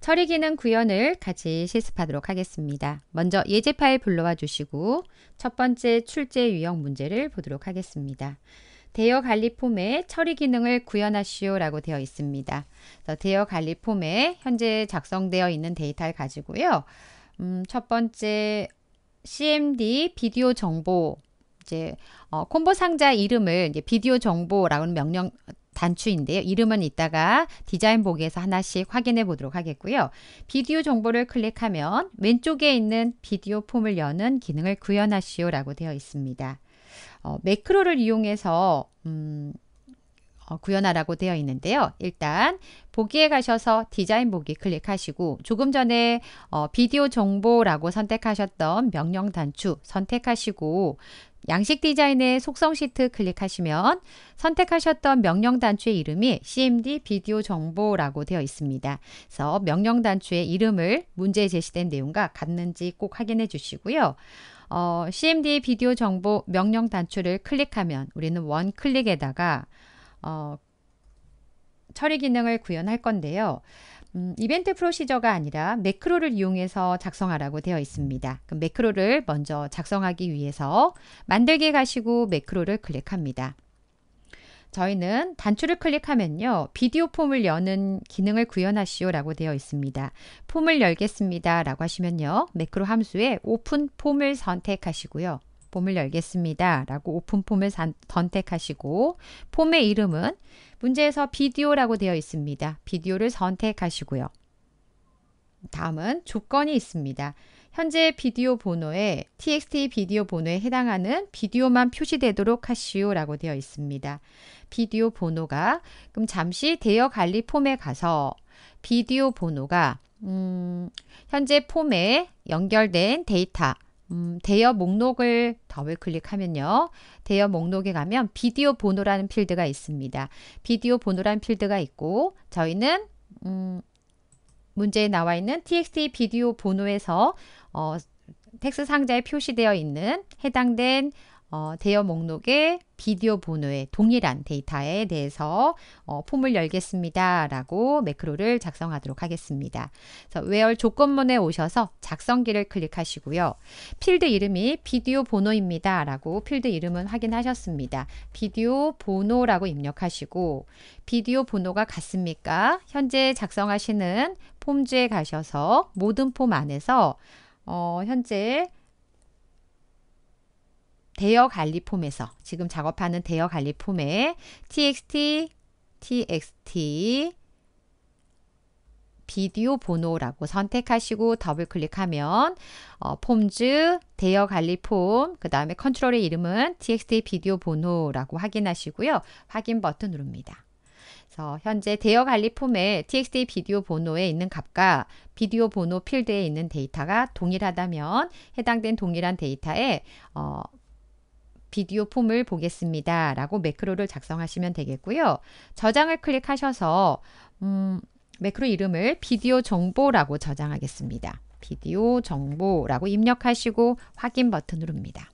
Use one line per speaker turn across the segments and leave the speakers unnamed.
처리 기능 구현을 같이 실습하도록 하겠습니다. 먼저 예제 파일 불러와 주시고 첫 번째 출제 유형 문제를 보도록 하겠습니다. 대여 관리 폼에 처리 기능을 구현하시오 라고 되어 있습니다. 대여 관리 폼에 현재 작성되어 있는 데이터를 가지고요. 음, 첫 번째 CMD 비디오 정보 이제 어, 콤보 상자 이름을 이제 비디오 정보라는 명령 단추인데요. 이름은 이따가 디자인 보기에서 하나씩 확인해 보도록 하겠고요. 비디오 정보를 클릭하면 왼쪽에 있는 비디오 폼을 여는 기능을 구현하시오 라고 되어 있습니다. 어, 매크로를 이용해서 음, 어, 구현하라고 되어 있는데요. 일단 보기에 가셔서 디자인 보기 클릭하시고 조금 전에 어, 비디오 정보라고 선택하셨던 명령 단추 선택하시고 양식 디자인의 속성 시트 클릭하시면 선택하셨던 명령 단추의 이름이 CMD 비디오 정보라고 되어 있습니다. 그래서 명령 단추의 이름을 문제에 제시된 내용과 같는지 꼭 확인해 주시고요. 어, CMD 비디오 정보 명령 단추를 클릭하면 우리는 원 클릭에다가 어, 처리 기능을 구현할 건데요. 음, 이벤트 프로시저가 아니라 매크로를 이용해서 작성하라고 되어 있습니다. 그럼 매크로를 먼저 작성하기 위해서 만들기 가시고 매크로를 클릭합니다. 저희는 단추를 클릭하면요. 비디오 폼을 여는 기능을 구현하시오 라고 되어 있습니다. 폼을 열겠습니다 라고 하시면요. 매크로 함수에 오픈 폼을 선택하시고요. 폼을 열겠습니다. 라고 오픈 폼을 선택하시고 폼의 이름은 문제에서 비디오라고 되어 있습니다. 비디오를 선택하시고요. 다음은 조건이 있습니다. 현재 비디오 번호에 txt 비디오 번호에 해당하는 비디오만 표시되도록 하시오라고 되어 있습니다. 비디오 번호가 그럼 잠시 대여 관리 폼에 가서 비디오 번호가 음, 현재 폼에 연결된 데이터 음, 대여 목록을 더블 클릭하면요. 대여 목록에 가면 비디오 번호라는 필드가 있습니다. 비디오 번호라는 필드가 있고 저희는 음, 문제에 나와 있는 txt 비디오 번호에서 어, 텍스 상자에 표시되어 있는 해당된 어, 대여 목록의 비디오 번호의 동일한 데이터에 대해서 어, 폼을 열겠습니다. 라고 매크로를 작성하도록 하겠습니다. 그래서 웨얼 조건문에 오셔서 작성기를 클릭하시고요. 필드 이름이 비디오 번호입니다. 라고 필드 이름은 확인하셨습니다. 비디오 번호라고 입력하시고 비디오 번호가 같습니까? 현재 작성하시는 폼즈에 가셔서 모든 폼 안에서 어, 현재 대여 관리 폼에서 지금 작업하는 대여 관리 폼에 txt txt 비디오 번호라고 선택하시고 더블 클릭하면 어, 폼즈 대여 관리 폼, 그 다음에 컨트롤의 이름은 txt 비디오 번호라고 확인하시고요. 확인 버튼 누릅니다. 그래서 현재 대여 관리 폼에 txt 비디오 번호에 있는 값과 비디오 번호 필드에 있는 데이터가 동일하다면 해당된 동일한 데이터에 어, 비디오 폼을 보겠습니다. 라고 매크로를 작성하시면 되겠고요. 저장을 클릭하셔서 음, 매크로 이름을 비디오 정보라고 저장하겠습니다. 비디오 정보라고 입력하시고 확인 버튼 을 누릅니다.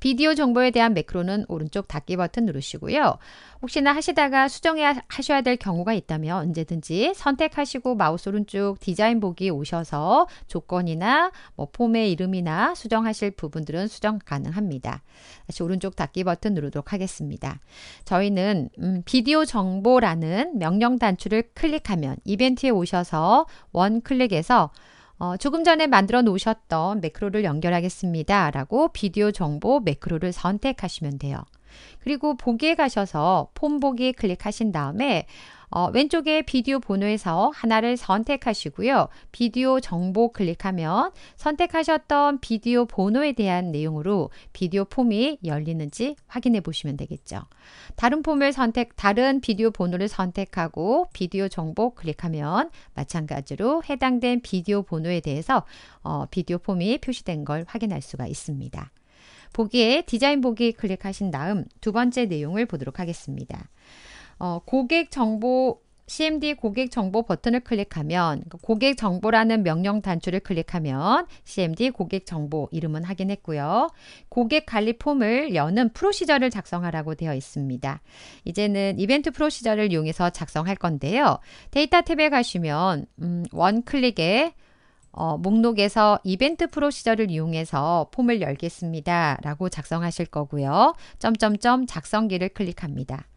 비디오 정보에 대한 매크로는 오른쪽 닫기 버튼 누르시고요. 혹시나 하시다가 수정해야 하셔야 될 경우가 있다면 언제든지 선택하시고 마우스 오른쪽 디자인 보기 오셔서 조건이나 뭐 폼의 이름이나 수정하실 부분들은 수정 가능합니다. 다시 오른쪽 닫기 버튼 누르도록 하겠습니다. 저희는 음, 비디오 정보라는 명령 단추를 클릭하면 이벤트에 오셔서 원 클릭에서 어, 조금 전에 만들어 놓으셨던 매크로를 연결하겠습니다. 라고 비디오 정보 매크로를 선택하시면 돼요. 그리고 보기에 가셔서 폼 보기 클릭하신 다음에 어, 왼쪽에 비디오 번호에서 하나를 선택하시고요. 비디오 정보 클릭하면 선택하셨던 비디오 번호에 대한 내용으로 비디오 폼이 열리는지 확인해 보시면 되겠죠. 다른 폼을 선택, 다른 비디오 번호를 선택하고 비디오 정보 클릭하면 마찬가지로 해당된 비디오 번호에 대해서 어, 비디오 폼이 표시된 걸 확인할 수가 있습니다. 보기에 디자인 보기 클릭하신 다음 두 번째 내용을 보도록 하겠습니다. 어, 고객 정보 CMD 고객 정보 버튼을 클릭하면 그러니까 고객 정보라는 명령 단추를 클릭하면 CMD 고객 정보 이름은 확인했고요. 고객 관리 폼을 여는 프로시저를 작성하라고 되어 있습니다. 이제는 이벤트 프로시저를 이용해서 작성할 건데요. 데이터 탭에 가시면 음, 원 클릭에 어, 목록에서 이벤트 프로시저를 이용해서 폼을 열겠습니다. 라고 작성하실 거고요. 점점점 작성기를 클릭합니다.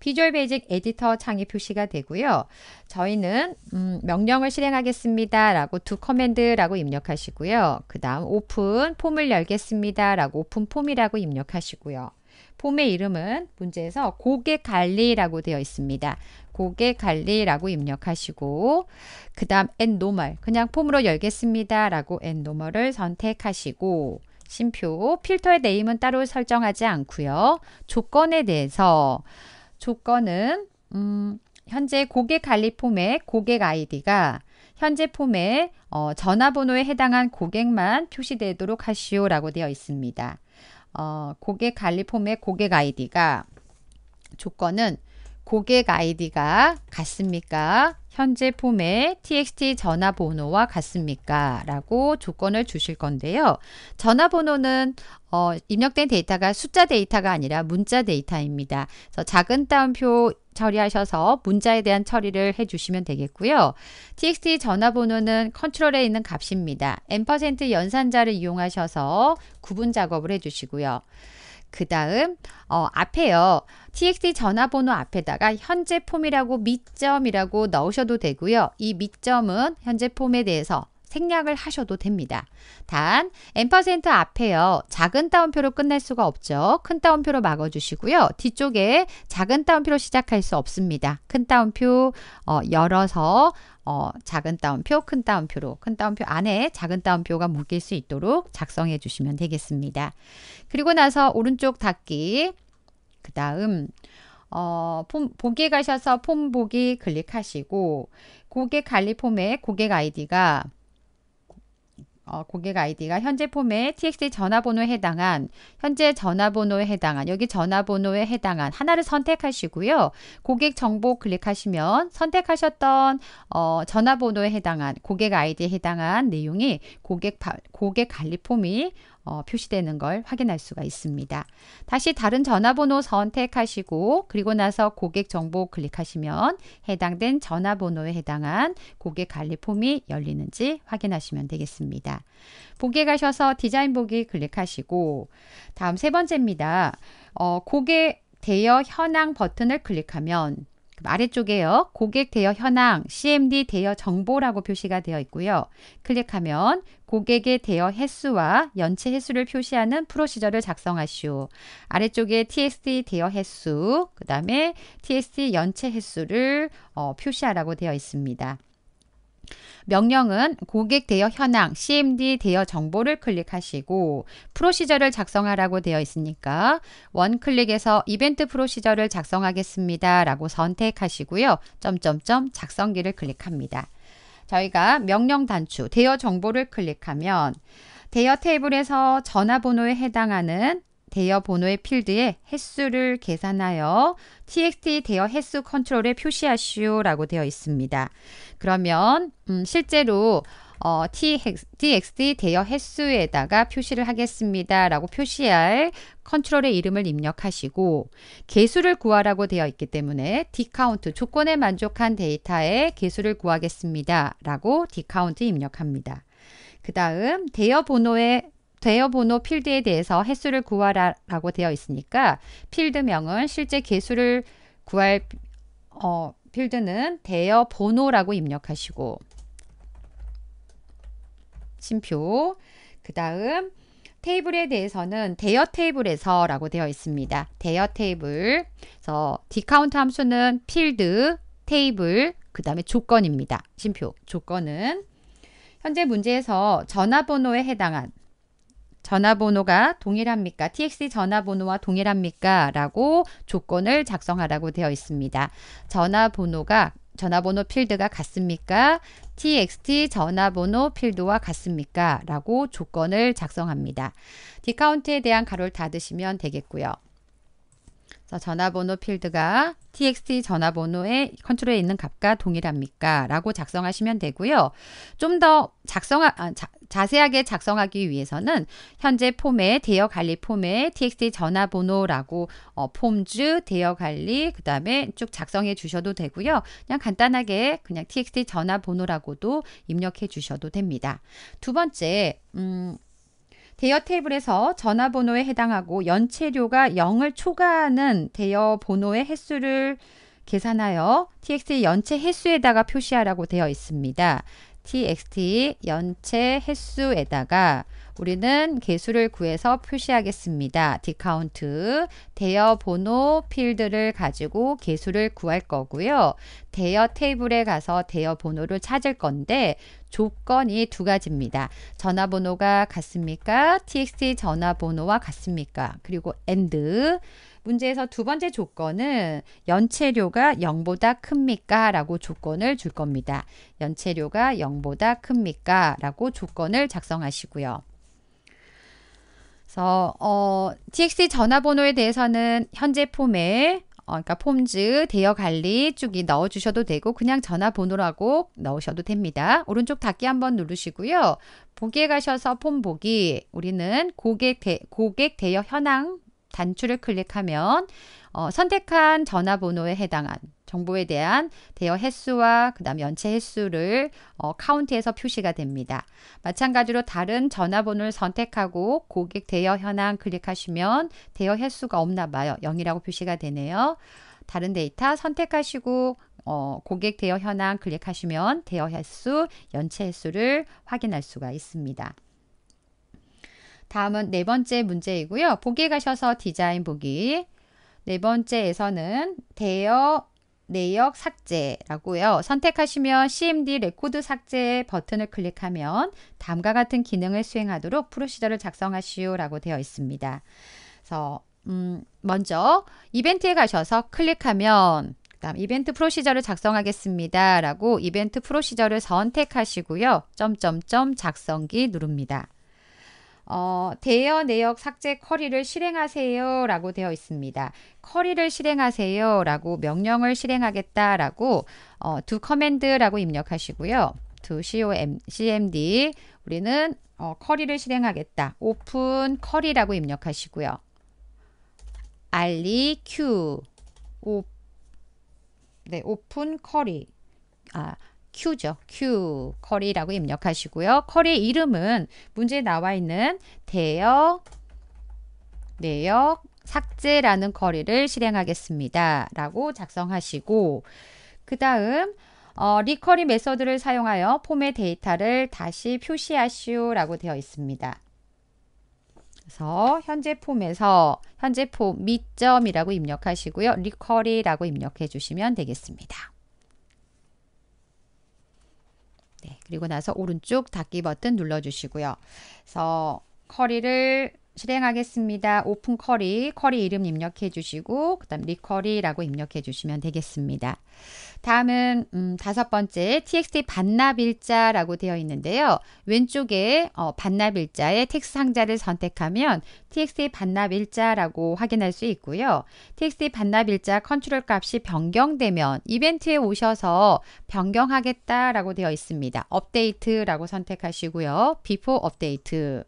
비주얼 베이직 에디터 창이 표시가 되고요. 저희는 음, 명령을 실행하겠습니다. 라고 두 커맨드라고 입력하시고요. 그 다음 오픈 폼을 열겠습니다. 라고 오픈 폼이라고 입력하시고요. 폼의 이름은 문제에서 고객 관리라고 되어 있습니다. 고객 관리라고 입력하시고 그 다음 엔 노멀 그냥 폼으로 열겠습니다 라고 엔 노멀을 선택하시고 심표 필터의 네임은 따로 설정하지 않고요. 조건에 대해서 조건은 음, 현재 고객 관리 폼의 고객 아이디가 현재 폼에 어, 전화번호에 해당한 고객만 표시되도록 하시오라고 되어 있습니다. 어, 고객 관리 폼의 고객 아이디가 조건은 고객 아이디가 같습니까? 현재 폼의 txt 전화번호와 같습니까? 라고 조건을 주실 건데요. 전화번호는 어, 입력된 데이터가 숫자 데이터가 아니라 문자 데이터입니다. 그래서 작은 따옴표 처리하셔서 문자에 대한 처리를 해주시면 되겠고요. txt 전화번호는 컨트롤에 있는 값입니다. n% 연산자를 이용하셔서 구분 작업을 해주시고요. 그 다음 어, 앞에요. txt 전화번호 앞에다가 현재 폼이라고 밑점이라고 넣으셔도 되고요. 이밑점은 현재 폼에 대해서 생략을 하셔도 됩니다. 단, n% 앞에요. 작은 따옴표로 끝낼 수가 없죠. 큰 따옴표로 막아주시고요. 뒤쪽에 작은 따옴표로 시작할 수 없습니다. 큰 따옴표 어, 열어서 어, 작은 따옴표, 큰 따옴표로, 큰 따옴표 안에 작은 따옴표가 묶일 수 있도록 작성해 주시면 되겠습니다. 그리고 나서 오른쪽 닫기, 그 다음 어, 폼, 보기에 가셔서 폼 보기 클릭하시고 고객 관리 폼에 고객 아이디가 어, 고객 아이디가 현재 폼에 txt 전화번호에 해당한 현재 전화번호에 해당한 여기 전화번호에 해당한 하나를 선택하시고요. 고객 정보 클릭하시면 선택하셨던 어, 전화번호에 해당한 고객 아이디에 해당한 내용이 고객 바, 고객 관리 폼이 어, 표시되는 걸 확인할 수가 있습니다. 다시 다른 전화번호 선택하시고 그리고 나서 고객 정보 클릭하시면 해당된 전화번호에 해당한 고객 관리 폼이 열리는지 확인하시면 되겠습니다. 보기에 가셔서 디자인 보기 클릭하시고 다음 세 번째입니다. 어, 고객 대여 현황 버튼을 클릭하면 그 아래쪽에요. 고객 대여 현황, CMD 대여 정보라고 표시가 되어 있고요. 클릭하면 고객의 대여 횟수와 연체 횟수를 표시하는 프로시저를 작성하시오. 아래쪽에 TXT 대여 횟수, 그 다음에 TXT 연체 횟수를 어, 표시하라고 되어 있습니다. 명령은 고객 대여 현황, CMD 대여 정보를 클릭하시고 프로시저를 작성하라고 되어 있으니까 원클릭에서 이벤트 프로시저를 작성하겠습니다. 라고 선택하시고요. 점점점 작성기를 클릭합니다. 저희가 명령 단추, 대여 정보를 클릭하면 대여 테이블에서 전화번호에 해당하는 대여 번호의 필드에 횟수를 계산하여 txt 대여 횟수 컨트롤에 표시하시오라고 되어 있습니다. 그러면 음, 실제로 어, txt 대여 횟수에다가 표시를 하겠습니다. 라고 표시할 컨트롤의 이름을 입력하시고 개수를 구하라고 되어 있기 때문에 디카운트 조건에 만족한 데이터의 개수를 구하겠습니다. 라고 디카운트 입력합니다. 그 다음 대여 번호의 대여 번호 필드에 대해서 횟수를 구하라라고 되어 있으니까 필드명은 실제 개수를 구할 어, 필드는 대여 번호라고 입력하시고 심표 그 다음 테이블에 대해서는 대여 테이블에서 라고 되어 있습니다. 대여 테이블 그래서 디카운트 함수는 필드 테이블 그 다음에 조건입니다. 심표 조건은 현재 문제에서 전화번호에 해당한 전화번호가 동일합니까? t x 전화번호와 동일합니까? 라고 조건을 작성하라고 되어 있습니다. 전화번호가 전화번호 필드가 같습니까? txt 전화번호 필드와 같습니까? 라고 조건을 작성합니다. 디카운트에 대한 가로를 닫으시면 되겠고요. 자, 전화번호 필드가 txt 전화번호의 컨트롤에 있는 값과 동일합니까? 라고 작성하시면 되고요. 좀 더 작성하, 아, 자, 자세하게 작성하기 위해서는 현재 폼에 대여 관리 폼에 txt 전화번호라고 어, 폼즈 대여 관리 그 다음에 쭉 작성해 주셔도 되고요. 그냥 간단하게 그냥 txt 전화번호라고도 입력해 주셔도 됩니다. 두 번째, 음, 대여 테이블에서 전화번호에 해당하고 연체료가 0을 초과하는 대여 번호의 횟수를 계산하여 txt 연체 횟수에다가 표시하라고 되어 있습니다. txt 연체 횟수에다가 우리는 개수를 구해서 표시하겠습니다. 디카운트 대여 번호 필드를 가지고 개수를 구할 거고요. 대여 테이블에 가서 대여 번호를 찾을 건데 조건이 두 가지입니다. 전화번호가 같습니까? txt 전화번호와 같습니까? 그리고 and 문제에서 두 번째 조건은 연체료가 0보다 큽니까? 라고 조건을 줄 겁니다. 연체료가 0보다 큽니까? 라고 조건을 작성하시고요. 그래서 어, TXT 전화번호에 대해서는 현재 폼에 어, 그니까 폼즈 대여 관리 쪽이 넣어 주셔도 되고 그냥 전화번호라고 넣으셔도 됩니다. 오른쪽 닫기 한번 누르시고요. 보기에 가셔서 폼 보기 우리는 고객 대, 고객 대여 현황 단추를 클릭하면 어, 선택한 전화번호에 해당한 정보에 대한 대여 횟수와 그 다음 연체 횟수를 어, 카운트에서 표시가 됩니다. 마찬가지로 다른 전화번호를 선택하고 고객 대여 현황 클릭하시면 대여 횟수가 없나 봐요. 0이라고 표시가 되네요. 다른 데이터 선택하시고 어, 고객 대여 현황 클릭하시면 대여 횟수, 연체 횟수를 확인할 수가 있습니다. 다음은 네 번째 문제이고요. 보기 가셔서 디자인 보기. 네 번째에서는 대여 내역 삭제라고요. 선택하시면 CMD 레코드 삭제 버튼을 클릭하면 다음과 같은 기능을 수행하도록 프로시저를 작성하시오라고 되어 있습니다. 그래서 음, 먼저 이벤트에 가셔서 클릭하면 그다음 이벤트 프로시저를 작성하겠습니다라고 이벤트 프로시저를 선택하시고요. 점점점 작성기 누릅니다. 어, 대여 내역 삭제 커리를 실행하세요 라고 되어 있습니다. 커리를 실행하세요 라고 명령을 실행하겠다 라고 어, 두 커맨드라고 입력하시고요. 두 o CMD 우리는 어, 커리를 실행하겠다. 오픈 커리라고 입력하시고요. 알리 큐 오, 네, 오픈 커리 아 Q죠. Q 커리라고 입력하시고요. 커리의 이름은 문제에 나와 있는 대역, 내역, 삭제라는 커리를 실행하겠습니다. 라고 작성하시고 그 다음 어, 리커리 메서드를 사용하여 폼의 데이터를 다시 표시하시오 라고 되어 있습니다. 그래서 현재 폼에서 현재 폼 미점이라고 입력하시고요. 리커리라고 입력해 주시면 되겠습니다. 그리고 나서 오른쪽 닫기 버튼 눌러주시고요. 그래서 커리를 실행하겠습니다. 오픈 커리, 커리 이름 입력해 주시고 그 다음 리커리라고 입력해 주시면 되겠습니다. 다음은 음, 다섯 번째 txt 반납일자라고 되어 있는데요. 왼쪽에 어, 반납일자의 텍스트 상자를 선택하면 txt 반납일자라고 확인할 수 있고요. txt 반납일자 컨트롤 값이 변경되면 이벤트에 오셔서 변경하겠다라고 되어 있습니다. 업데이트라고 선택하시고요. 비포 업데이트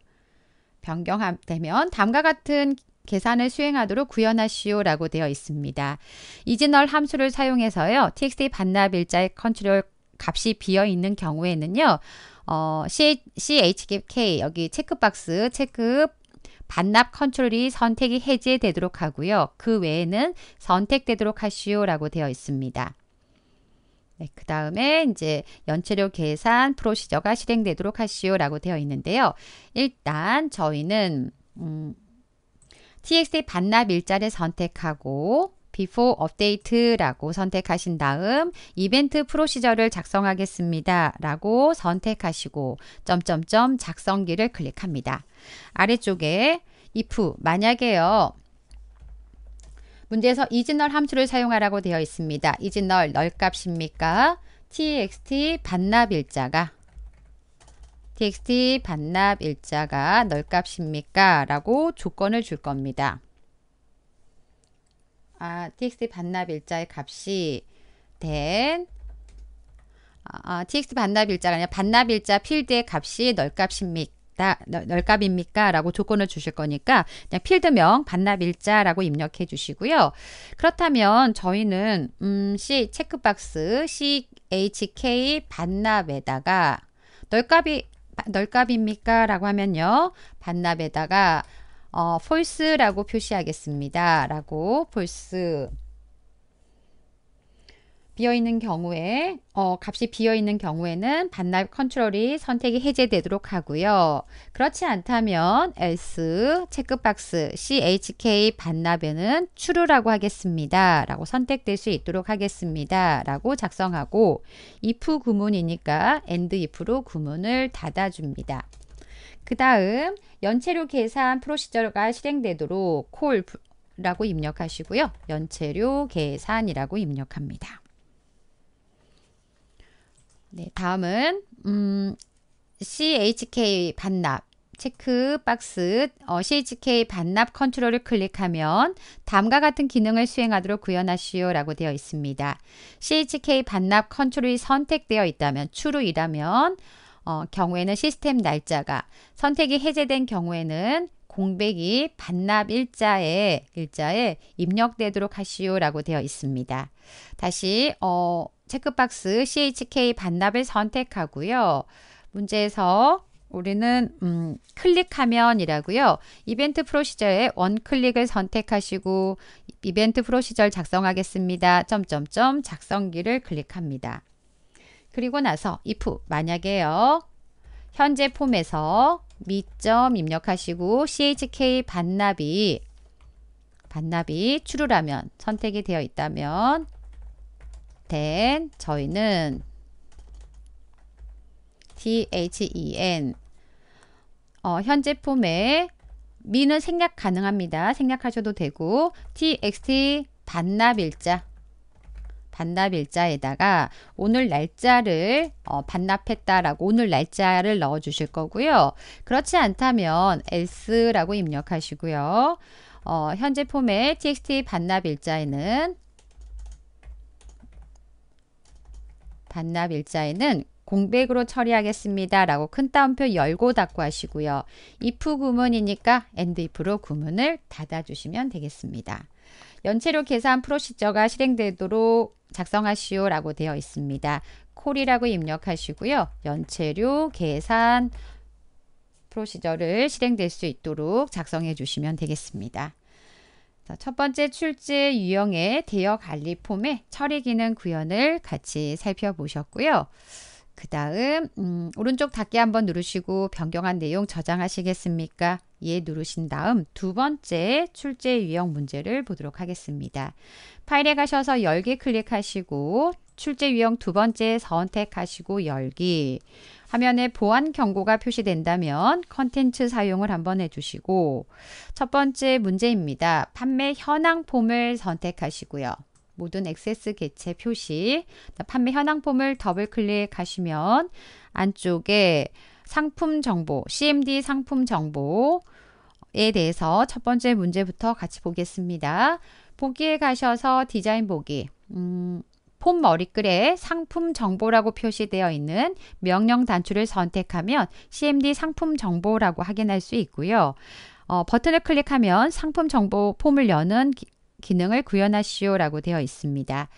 변경되면 다음과 같은 계산을 수행하도록 구현하시오라고 되어 있습니다. 이진얼 함수를 사용해서요. txt 반납 일자의 컨트롤 값이 비어 있는 경우에는요. 어, CHK 여기 체크박스 체크 반납 컨트롤이 선택이 해제되도록 하고요. 그 외에는 선택되도록 하시오라고 되어 있습니다. 네, 그 다음에 이제 연체료 계산 프로시저가 실행되도록 하시오라고 되어 있는데요. 일단 저희는 음, txt 반납 일자를 선택하고 before update라고 선택하신 다음 이벤트 프로시저를 작성하겠습니다. 라고 선택하시고 점점점 작성기를 클릭합니다. 아래쪽에 if 만약에요. 문제에서 이진널 함수를 사용하라고 되어 있습니다. 이진널 널 값입니까? txt 반납 일자가 txt 반납 일자가 널값입니까? 라고 조건을 줄 겁니다. 아, txt 반납 일자의 값이 된 아, txt 아, 반납 일자가 아니라 반납 일자 필드의 값이 널값입니까? 널값입니까? 라고 조건을 주실 거니까 그냥 필드명 반납 일자라고 입력해 주시고요. 그렇다면 저희는 음, C 체크박스 CHK 반납에다가 널값이 널값입니까? 라고 하면요. 반납에다가 어, false라고 표시하겠습니다. 라고 false 비어 있는 경우에 어, 값이 비어 있는 경우에는 반납 컨트롤이 선택이 해제되도록 하고요. 그렇지 않다면 else 체크박스 CHK 반납에는 true라고 하겠습니다. 라고 선택될 수 있도록 하겠습니다. 라고 작성하고 if 구문이니까 and if로 구문을 닫아줍니다. 그 다음 연체료 계산 프로시저가 실행되도록 콜 라고 입력하시고요. 연체료 계산이라고 입력합니다. 네, 다음은 음, CHK 반납 체크 박스 어, CHK 반납 컨트롤을 클릭하면 다음과 같은 기능을 수행하도록 구현하시오 라고 되어 있습니다. CHK 반납 컨트롤이 선택되어 있다면 추루이라면 어, 경우에는 시스템 날짜가 선택이 해제된 경우에는 공백이 반납 일자에 일자에 입력되도록 하시오 라고 되어 있습니다. 다시 어, 체크박스 CHK 반납을 선택하고요. 문제에서 우리는 음, 클릭하면이라고요. 이벤트 프로시저에 원클릭을 선택하시고 이벤트 프로시저 를 작성하겠습니다. 점점점 작성기를 클릭합니다. 그리고 나서 if 만약에요. 현재 폼에서 미점 입력하시고 CHK 반납이 반납이 추루라면 선택이 되어 있다면 같은 저희는 THEN 어, 현제품에 미는 생략 가능합니다. 생략하셔도 되고 TXT 반납일자 반납일자에다가 오늘 날짜를 어, 반납했다라고 오늘 날짜를 넣어 주실 거고요. 그렇지 않다면 else라고 입력하시고요. 어, 현재 폼의 txt 반납일자에는 반납 일자에는 공백으로 처리하겠습니다. 라고 큰 따옴표 열고 닫고 하시고요. if 구문이니까 and if로 구문을 닫아주시면 되겠습니다. 연체료 계산 프로시저가 실행되도록 작성하시오 라고 되어 있습니다. 콜이라고 입력하시고요. 연체료 계산 프로시저를 실행될 수 있도록 작성해 주시면 되겠습니다. 자, 첫 번째 출제 유형의 대여 관리 폼의 처리 기능 구현을 같이 살펴보셨고요. 그 다음 음, 오른쪽 닫기 한번 누르시고 변경한 내용 저장하시겠습니까? 예 누르신 다음 두 번째 출제 유형 문제를 보도록 하겠습니다. 파일에 가셔서 열기 클릭하시고 출제 유형 두 번째 선택하시고 열기 화면에 보안 경고가 표시된다면 컨텐츠 사용을 한번 해주시고 첫 번째 문제입니다. 판매 현황 폼을 선택하시고요. 모든 액세스 개체 표시 판매 현황 폼을 더블 클릭하시면 안쪽에 상품 정보, CMD 상품 정보에 대해서 첫 번째 문제부터 같이 보겠습니다. 보기에 가셔서 디자인 보기 음, 폼 머리글에 상품 정보라고 표시되어 있는 명령 단추를 선택하면 CMD 상품 정보라고 확인할 수 있고요. 어, 버튼을 클릭하면 상품 정보 폼을 여는 기, 기능을 구현하시오라고 되어 있습니다.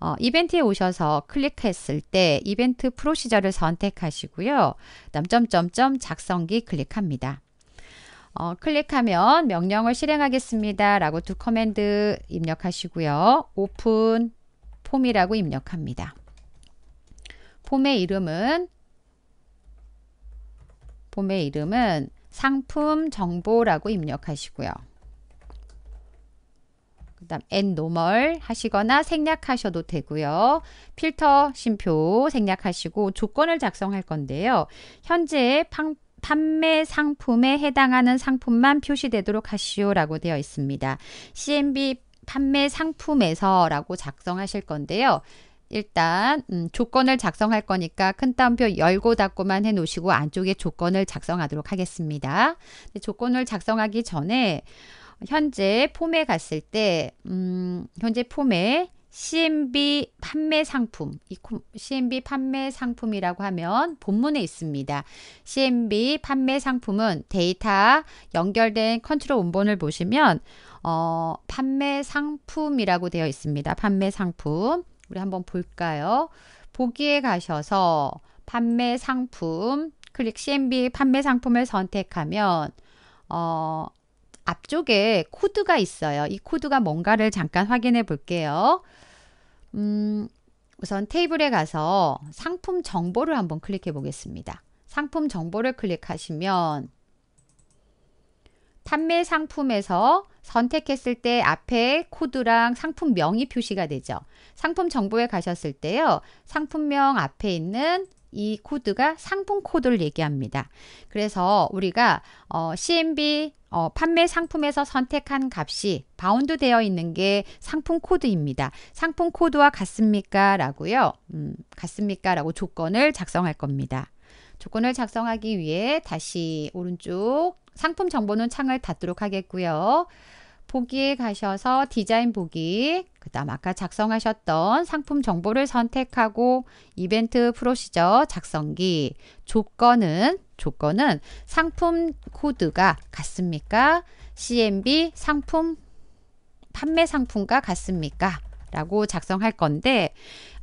어, 이벤트에 오셔서 클릭했을 때 이벤트 프로시저를 선택하시고요. 점점점점 작성기 클릭합니다. 어, 클릭하면 명령을 실행하겠습니다. 라고 두 커맨드 입력하시고요. 오픈, 폼이라고 입력합니다. 폼의 이름은 폼의 이름은 상품 정보라고 입력하시고요. 그 다음 n 노멀 하시거나 생략하셔도 되고요. 필터 심표 생략하시고 조건을 작성할 건데요. 현재 팡, 판매 상품에 해당하는 상품만 표시되도록 하시오라고 되어 있습니다. CMB 판매 상품에서라고 작성하실 건데요. 일단 음, 조건을 작성할 거니까 큰 따옴표 열고 닫고만 해 놓으시고 안쪽에 조건을 작성하도록 하겠습니다. 조건을 작성하기 전에 현재 폼에 갔을 때 음, 현재 폼에 CMB 판매 상품, 이 CMB 판매 상품이라고 하면 본문에 있습니다. CMB 판매 상품은 데이터 연결된 컨트롤 원본을 보시면 어, 판매 상품이라고 되어 있습니다. 판매 상품. 우리 한번 볼까요? 보기에 가셔서 판매 상품 클릭 CMB 판매 상품을 선택하면 어, 앞쪽에 코드가 있어요. 이 코드가 뭔가를 잠깐 확인해 볼게요. 음, 우선 테이블에 가서 상품 정보를 한번 클릭해 보겠습니다. 상품 정보를 클릭하시면 판매 상품에서 선택했을 때 앞에 코드랑 상품명이 표시가 되죠. 상품 정보에 가셨을 때요. 상품명 앞에 있는 이 코드가 상품 코드를 얘기합니다. 그래서 우리가 어, CMB 어, 판매 상품에서 선택한 값이 바운드 되어 있는 게 상품 코드입니다. 상품 코드와 같습니까? 라고요. 음, 같습니까? 라고 조건을 작성할 겁니다. 조건을 작성하기 위해 다시 오른쪽 상품 정보는 창을 닫도록 하겠고요. 보기에 가셔서 디자인 보기, 그 다음 아까 작성하셨던 상품 정보를 선택하고 이벤트 프로시저 작성기, 조건은, 조건은 상품 코드가 같습니까? CMB 상품, 판매 상품과 같습니까? 라고 작성할 건데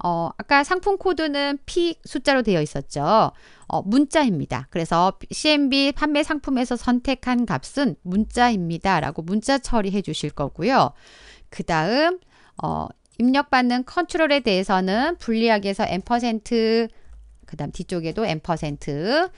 어, 아까 상품 코드는 P 숫자로 되어 있었죠. 어, 문자입니다. 그래서 CMB 판매 상품에서 선택한 값은 문자입니다. 라고 문자 처리해 주실 거고요. 그 다음 어, 입력받는 컨트롤에 대해서는 분리하기에서 M%그 다음 뒤쪽에도 M%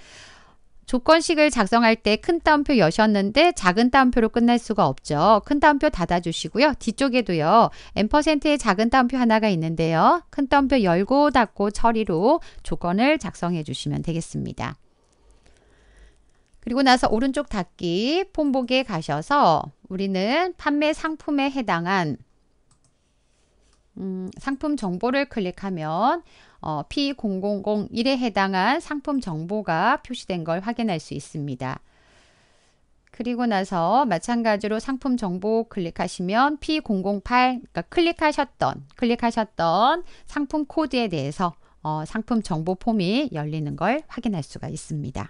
조건식을 작성할 때 큰 따옴표 여셨는데 작은 따옴표로 끝날 수가 없죠. 큰 따옴표 닫아주시고요. 뒤쪽에도요. n%의 작은 따옴표 하나가 있는데요. 큰 따옴표 열고 닫고 처리로 조건을 작성해 주시면 되겠습니다. 그리고 나서 오른쪽 닫기 폼보기에 가셔서 우리는 판매 상품에 해당한 음, 상품 정보를 클릭하면 어, P0001에 해당한 상품 정보가 표시된 걸 확인할 수 있습니다. 그리고 나서 마찬가지로 상품 정보 클릭하시면 P008 그러니까 클릭하셨던 클릭하셨던 상품 코드에 대해서 어, 상품 정보 폼이 열리는 걸 확인할 수가 있습니다.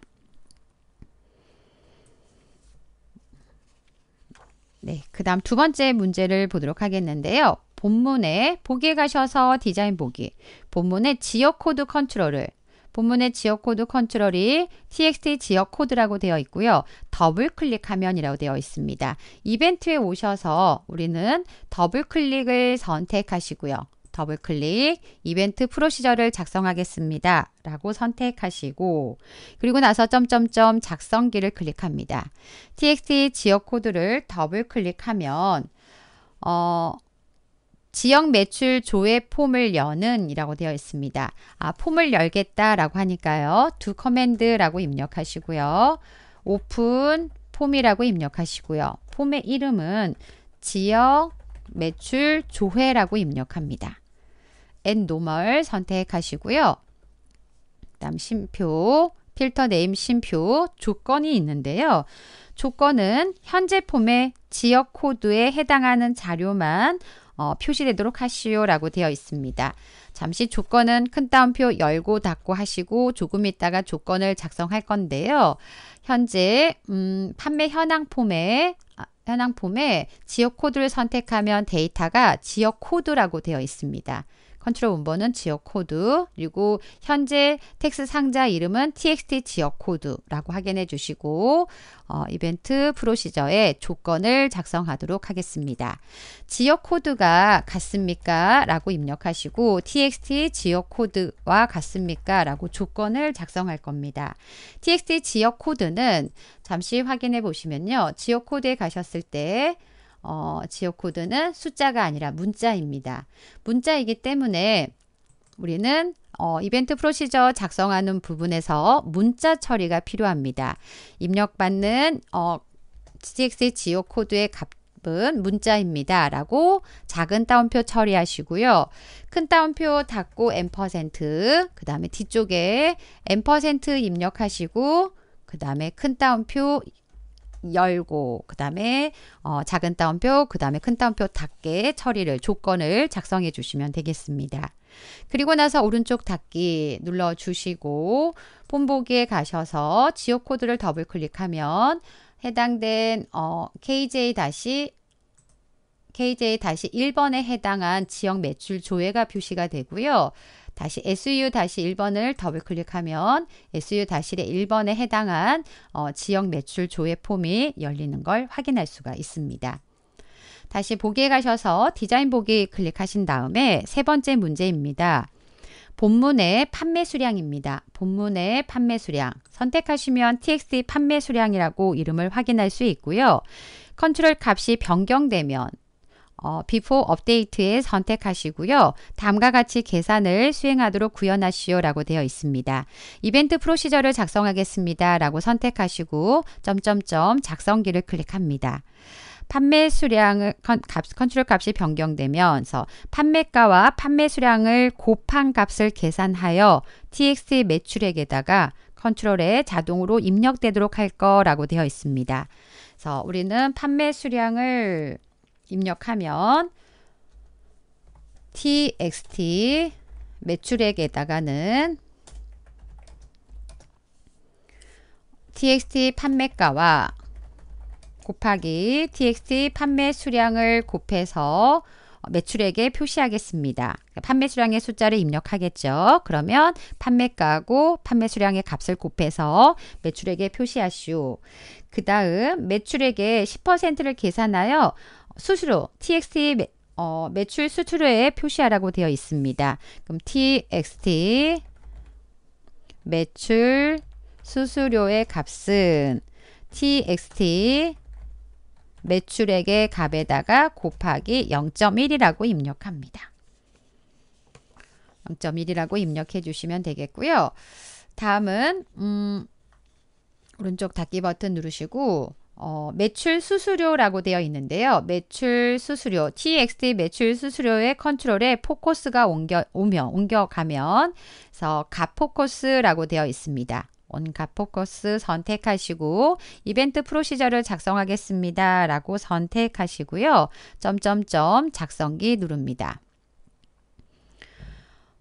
네, 그 다음 두 번째 문제를 보도록 하겠는데요. 본문에 보기에 가셔서 디자인 보기 본문의 지역 코드 컨트롤을 본문의 지역 코드 컨트롤이 txt 지역 코드라고 되어 있고요. 더블 클릭하면이라고 되어 있습니다. 이벤트에 오셔서 우리는 더블 클릭을 선택하시고요. 더블 클릭, 이벤트 프로시저를 작성하겠습니다. 라고 선택하시고, 그리고 나서 점점점 작성기를 클릭합니다. txt 지역 코드를 더블 클릭하면, 어, 지역 매출 조회 폼을 여는 이라고 되어 있습니다. 아, 폼을 열겠다라고 하니까요. 두 커맨드라고 입력하시고요. 오픈 폼이라고 입력하시고요. 폼의 이름은 지역 매출 조회라고 입력합니다. a 노멀 선택하시고요. 그다음 심표, 필터 네임 심표 조건이 있는데요. 조건은 현재 폼의 지역 코드에 해당하는 자료만 어, 표시되도록 하시오라고 되어 있습니다. 잠시 조건은 큰 따옴표 열고 닫고 하시고 조금 있다가 조건을 작성할 건데요. 현재 음, 판매 현황 폼에 아, 현황 폼에 지역 코드를 선택하면 데이터가 지역 코드라고 되어 있습니다. 컨트롤 원본은 지역 코드, 그리고 현재 텍스 상자 이름은 txt 지역 코드라고 확인해 주시고 어, 이벤트 프로시저에 조건을 작성하도록 하겠습니다. 지역 코드가 같습니까? 라고 입력하시고 txt 지역 코드와 같습니까? 라고 조건을 작성할 겁니다. txt 지역 코드는 잠시 확인해 보시면요. 지역 코드에 가셨을 때 어, 지역 코드는 숫자가 아니라 문자입니다. 문자이기 때문에 우리는 어, 이벤트 프로시저 작성하는 부분에서 문자 처리가 필요합니다. 입력받는 어, CX 지역 코드의 값은 문자입니다. 라고 작은 따옴표 처리하시고요. 큰 따옴표 닫고 M%그 다음에 뒤쪽에 M% 입력하시고 그 다음에 큰 따옴표 열고 그 다음에 어, 작은 따옴표 그 다음에 큰 따옴표 닫게 처리를 조건을 작성해 주시면 되겠습니다. 그리고 나서 오른쪽 닫기 눌러주시고 폰 보기에 가셔서 지역 코드를 더블 클릭하면 해당된 어, KJ 다시 KJ 다시 1번에 해당한 지역 매출 조회가 표시가 되고요. 다시 SU-1번을 더블 클릭하면 SU-1의 1번에 해당한 어, 지역 매출 조회 폼이 열리는 걸 확인할 수가 있습니다. 다시 보기에 가셔서 디자인 보기 클릭하신 다음에 세 번째 문제입니다. 본문의 판매 수량입니다. 본문의 판매 수량 선택하시면 txt 판매 수량이라고 이름을 확인할 수 있고요. 컨트롤 값이 변경되면 어, before 업데이트에 선택하시고요. 다음과 같이 계산을 수행하도록 구현하시오 라고 되어 있습니다. 이벤트 프로시저를 작성하겠습니다 라고 선택하시고 점점점 작성기를 클릭합니다. 판매 수량을 컨트롤 값이 변경되면서 판매가와 판매 수량을 곱한 값을 계산하여 txt 매출액에다가 컨트롤에 자동으로 입력되도록 할 거라고 되어 있습니다. 그래서 우리는 판매 수량을 입력하면 txt 매출액에다가는 txt 판매가와 곱하기 txt 판매 수량을 곱해서 매출액에 표시하겠습니다. 그러니까 판매 수량의 숫자를 입력하겠죠. 그러면 판매가하고 판매 수량의 값을 곱해서 매출액에 표시하시오. 그 다음 매출액의 10%를 계산하여 수수료 TXT 매, 어, 매출 수수료에 표시하라고 되어 있습니다. 그럼 TXT 매출 수수료의 값은 TXT 매출액의 값에다가 곱하기 0.1이라고 입력합니다. 0.1이라고 입력해 주시면 되겠고요. 다음은 음, 오른쪽 닫기 버튼 누르시고 어, 매출 수수료라고 되어 있는데요. 매출 수수료, TXT 매출 수수료의 컨트롤에 포커스가 옮겨, 오면, 옮겨가면, 그래서 가포커스라고 되어 있습니다. 온갖 포커스 선택하시고 이벤트 프로시저를 작성하겠습니다. 라고 선택하시고요. 점점점 작성기 누릅니다.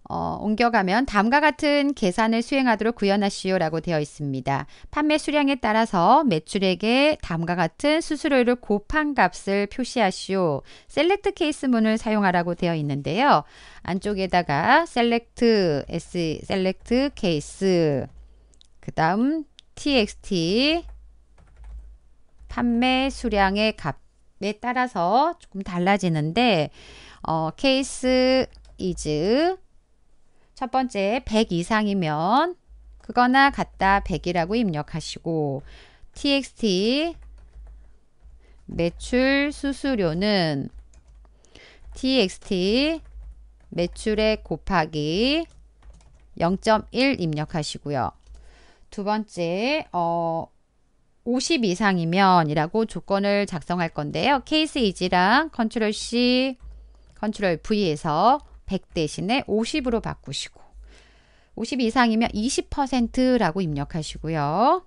어, 옮겨가면 다음과 같은 계산을 수행하도록 구현하시오라고 되어 있습니다. 판매 수량에 따라서 매출액에 다음과 같은 수수료를 곱한 값을 표시하시오. 셀렉트 케이스 문을 사용하라고 되어 있는데요. 안쪽에다가 셀렉트 s 셀렉트 케이스 그다음 txt 판매 수량의 값에 따라서 조금 달라지는데 어, 케이스 이즈 첫 번째 100 이상이면 그거나 같다 100이라고 입력하시고 txt 매출 수수료는 txt 매출액 곱하기 0.1 입력하시고요. 두 번째 어, 50 이상이면 이라고 조건을 작성할 건데요. 케이스 이지랑 컨트롤 C, 컨트롤 V에서 100 대신에 50으로 바꾸시고 50 이상이면 20%라고 입력하시고요.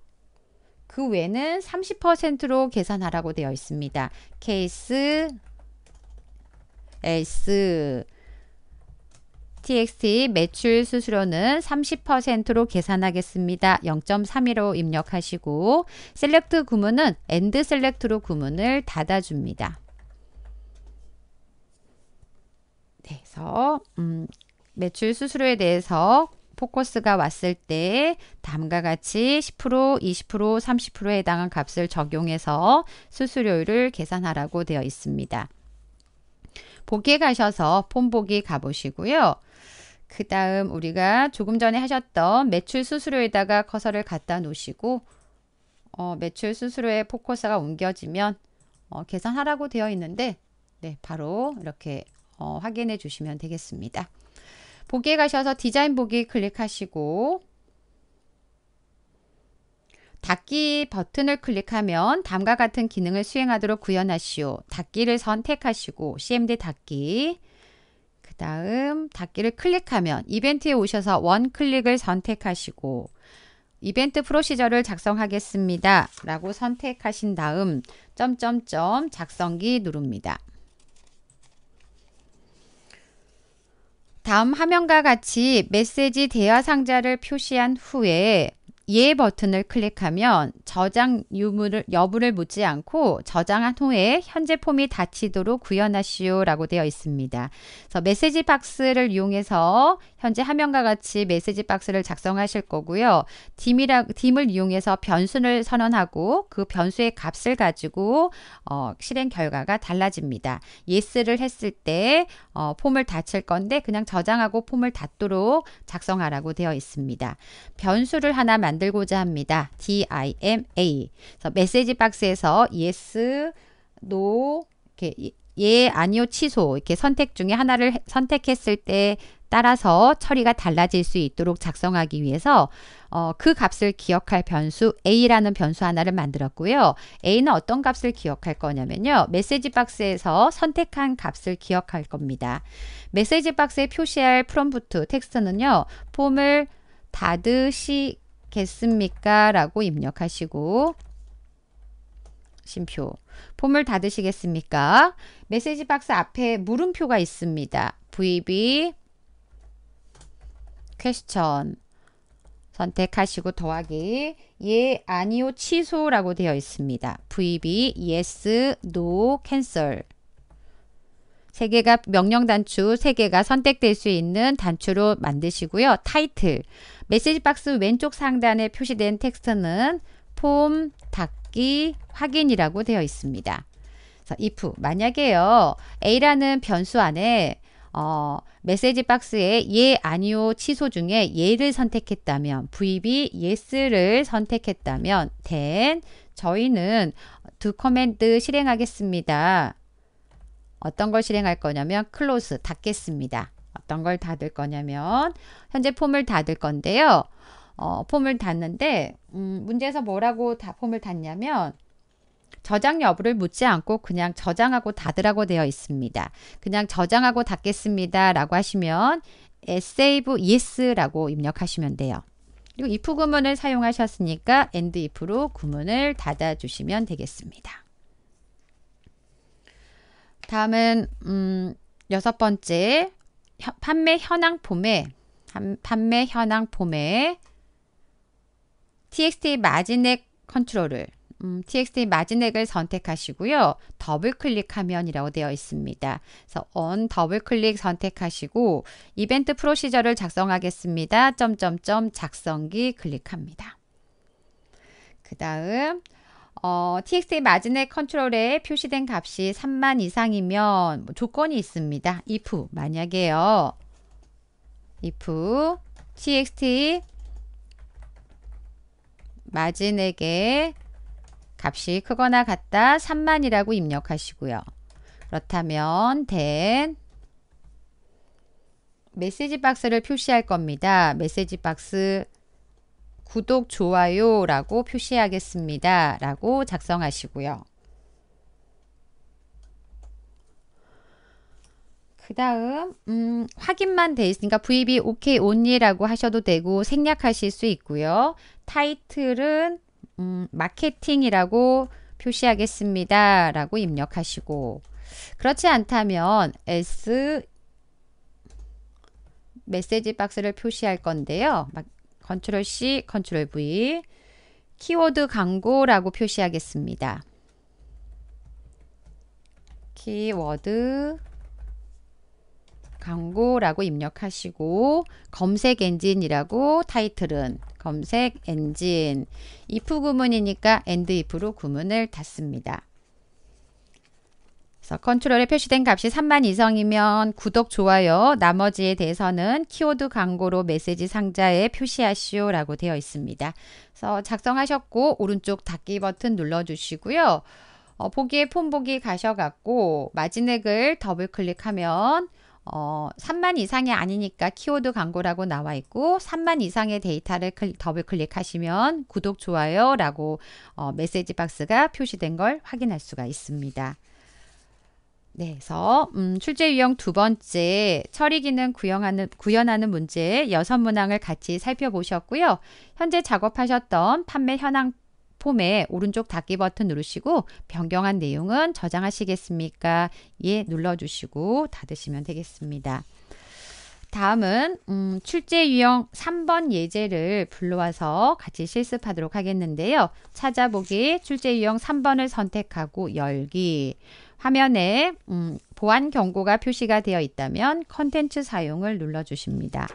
그 외는 30%로 계산하라고 되어 있습니다. 케이스 S TXT 매출 수수료는 30%로 계산하겠습니다. 0.31로 입력하시고 셀렉트 구문은 엔드 셀렉트로 구문을 닫아줍니다. 그래서 음, 매출 수수료에 대해서 포커스가 왔을 때 다음과 같이 10%, 20%, 30%에 해당한 값을 적용해서 수수료율을 계산하라고 되어 있습니다. 보기에 가셔서 폰 보기 가보시고요. 그 다음 우리가 조금 전에 하셨던 매출 수수료에다가 커서를 갖다 놓으시고 어, 매출 수수료에 포커스가 옮겨지면 어, 계산하라고 되어 있는데 네 바로 이렇게 어, 확인해 주시면 되겠습니다. 보기에 가셔서 디자인 보기 클릭하시고 닫기 버튼을 클릭하면 다음과 같은 기능을 수행하도록 구현하시오. 닫기를 선택하시고 CMD 닫기 그 다음 닫기를 클릭하면 이벤트에 오셔서 원클릭을 선택하시고 이벤트 프로시저를 작성하겠습니다. 라고 선택하신 다음 점점점 작성기 누릅니다. 다음 화면과 같이 메시지 대화 상자를 표시한 후에 예 버튼을 클릭하면 저장 유무를, 여부를 묻지 않고 저장한 후에 현재 폼이 닫히도록 구현하시오라고 되어 있습니다. 그래서 메시지 박스를 이용해서 현재 화면과 같이 메시지 박스를 작성하실 거고요. 딤이라, 딤을 이용해서 변수를 선언하고 그 변수의 값을 가지고 어, 실행 결과가 달라집니다. 예스를 했을 때 어, 폼을 닫힐 건데 그냥 저장하고 폼을 닫도록 작성하라고 되어 있습니다. 변수를 하나 만들고자 합니다. DIMA 그래서 메시지 박스에서 yes, no 이렇게 예, 예, 아니요, 취소 이렇게 선택 중에 하나를 선택했을 때 따라서 처리가 달라질 수 있도록 작성하기 위해서 어, 그 값을 기억할 변수 a라는 변수 하나를 만들었고요. a는 어떤 값을 기억할 거냐면요. 메시지 박스에서 선택한 값을 기억할 겁니다. 메시지 박스에 표시할 프롬프트 텍스트는요. 폼을 닫으시겠습니까? 라고 입력하시고 심표 폼을 닫으시겠습니까? 메시지 박스 앞에 물음표가 있습니다. VB 퀘스천 선택하시고 더하기 예, 아니요, 취소라고 되어 있습니다. VB, yes, no, cancel 세 개가 명령 단추, 세 개가 선택될 수 있는 단추로 만드시고요. 타이틀, 메시지 박스 왼쪽 상단에 표시된 텍스트는 폼 닫기 확인이라고 되어 있습니다. 그래서 if 만약에요. A라는 변수 안에 어, 메시지 박스에 예, 아니오 취소 중에 예를 선택했다면 VB yes를 선택했다면 then 저희는 두 커맨드 실행하겠습니다. 어떤 걸 실행할 거냐면 close 닫겠습니다. 어떤 걸 닫을 거냐면 현재 폼을 닫을 건데요. 어, 폼을 닫는데 음, 문제에서 뭐라고 다 폼을 닫냐면 저장 여부를 묻지 않고 그냥 저장하고 닫으라고 되어 있습니다. 그냥 저장하고 닫겠습니다 라고 하시면 save yes라고 입력하시면 돼요. 그리고 if 구문을 사용하셨으니까 and if로 구문을 닫아주시면 되겠습니다. 다음은 음, 여섯 번째 판매 현황 폼에 판매 현황 폼에 txt 마진액 컨트롤을 음, txt 마진액을 선택하시고요. 더블 클릭하면이라고 되어 있습니다. 그래서 on 더블 클릭 선택하시고 이벤트 프로시저를 작성하겠습니다. 점점점 작성기 클릭합니다. 그 다음 어, txt 마진액 컨트롤에 표시된 값이 3만 이상이면 뭐 조건이 있습니다. if 만약에요. if txt 마진액에 값이 크거나 같다 3만이라고 입력하시고요. 그렇다면 된 메시지 박스를 표시할 겁니다. 메시지 박스 구독, 좋아요 라고 표시하겠습니다. 라고 작성하시고요. 그 다음 음, 확인만 돼 있으니까 VB OK, only라고 하셔도 되고 생략하실 수 있고요. 타이틀은 음, 마케팅이라고 표시하겠습니다. 라고 입력하시고 그렇지 않다면 S 메시지 박스를 표시할 건데요. 컨트롤 C, 컨트롤 V 키워드 광고라고 표시하겠습니다. 키워드 광고라고 입력하시고 검색 엔진이라고 타이틀은 검색 엔진 if 구문이니까 and if로 구문을 닫습니다. 그래서 컨트롤에 표시된 값이 3만 이상이면 구독, 좋아요, 나머지에 대해서는 키워드 광고로 메시지 상자에 표시하시오 라고 되어 있습니다. 그래서 작성하셨고 오른쪽 닫기 버튼 눌러주시고요. 어, 보기에 폰 보기 가셔갖고 마진액을 더블 클릭하면 어, 3만 이상이 아니니까 키워드 광고라고 나와 있고 3만 이상의 데이터를 클릭, 더블 클릭하시면 구독, 좋아요 라고 어, 메시지 박스가 표시된 걸 확인할 수가 있습니다. 네, 그래서 음, 출제 유형 두 번째 처리 기능 구현하는, 구현하는 문제 여섯 문항을 같이 살펴보셨고요. 현재 작업하셨던 판매 현황 폼에 오른쪽 닫기 버튼 누르시고 변경한 내용은 저장하시겠습니까? 예 눌러주시고 닫으시면 되겠습니다. 다음은 음, 출제 유형 3번 예제를 불러와서 같이 실습하도록 하겠는데요. 찾아보기, 출제 유형 3번을 선택하고 열기. 화면에 음, 보안 경고가 표시가 되어 있다면 컨텐츠 사용을 눌러주십니다.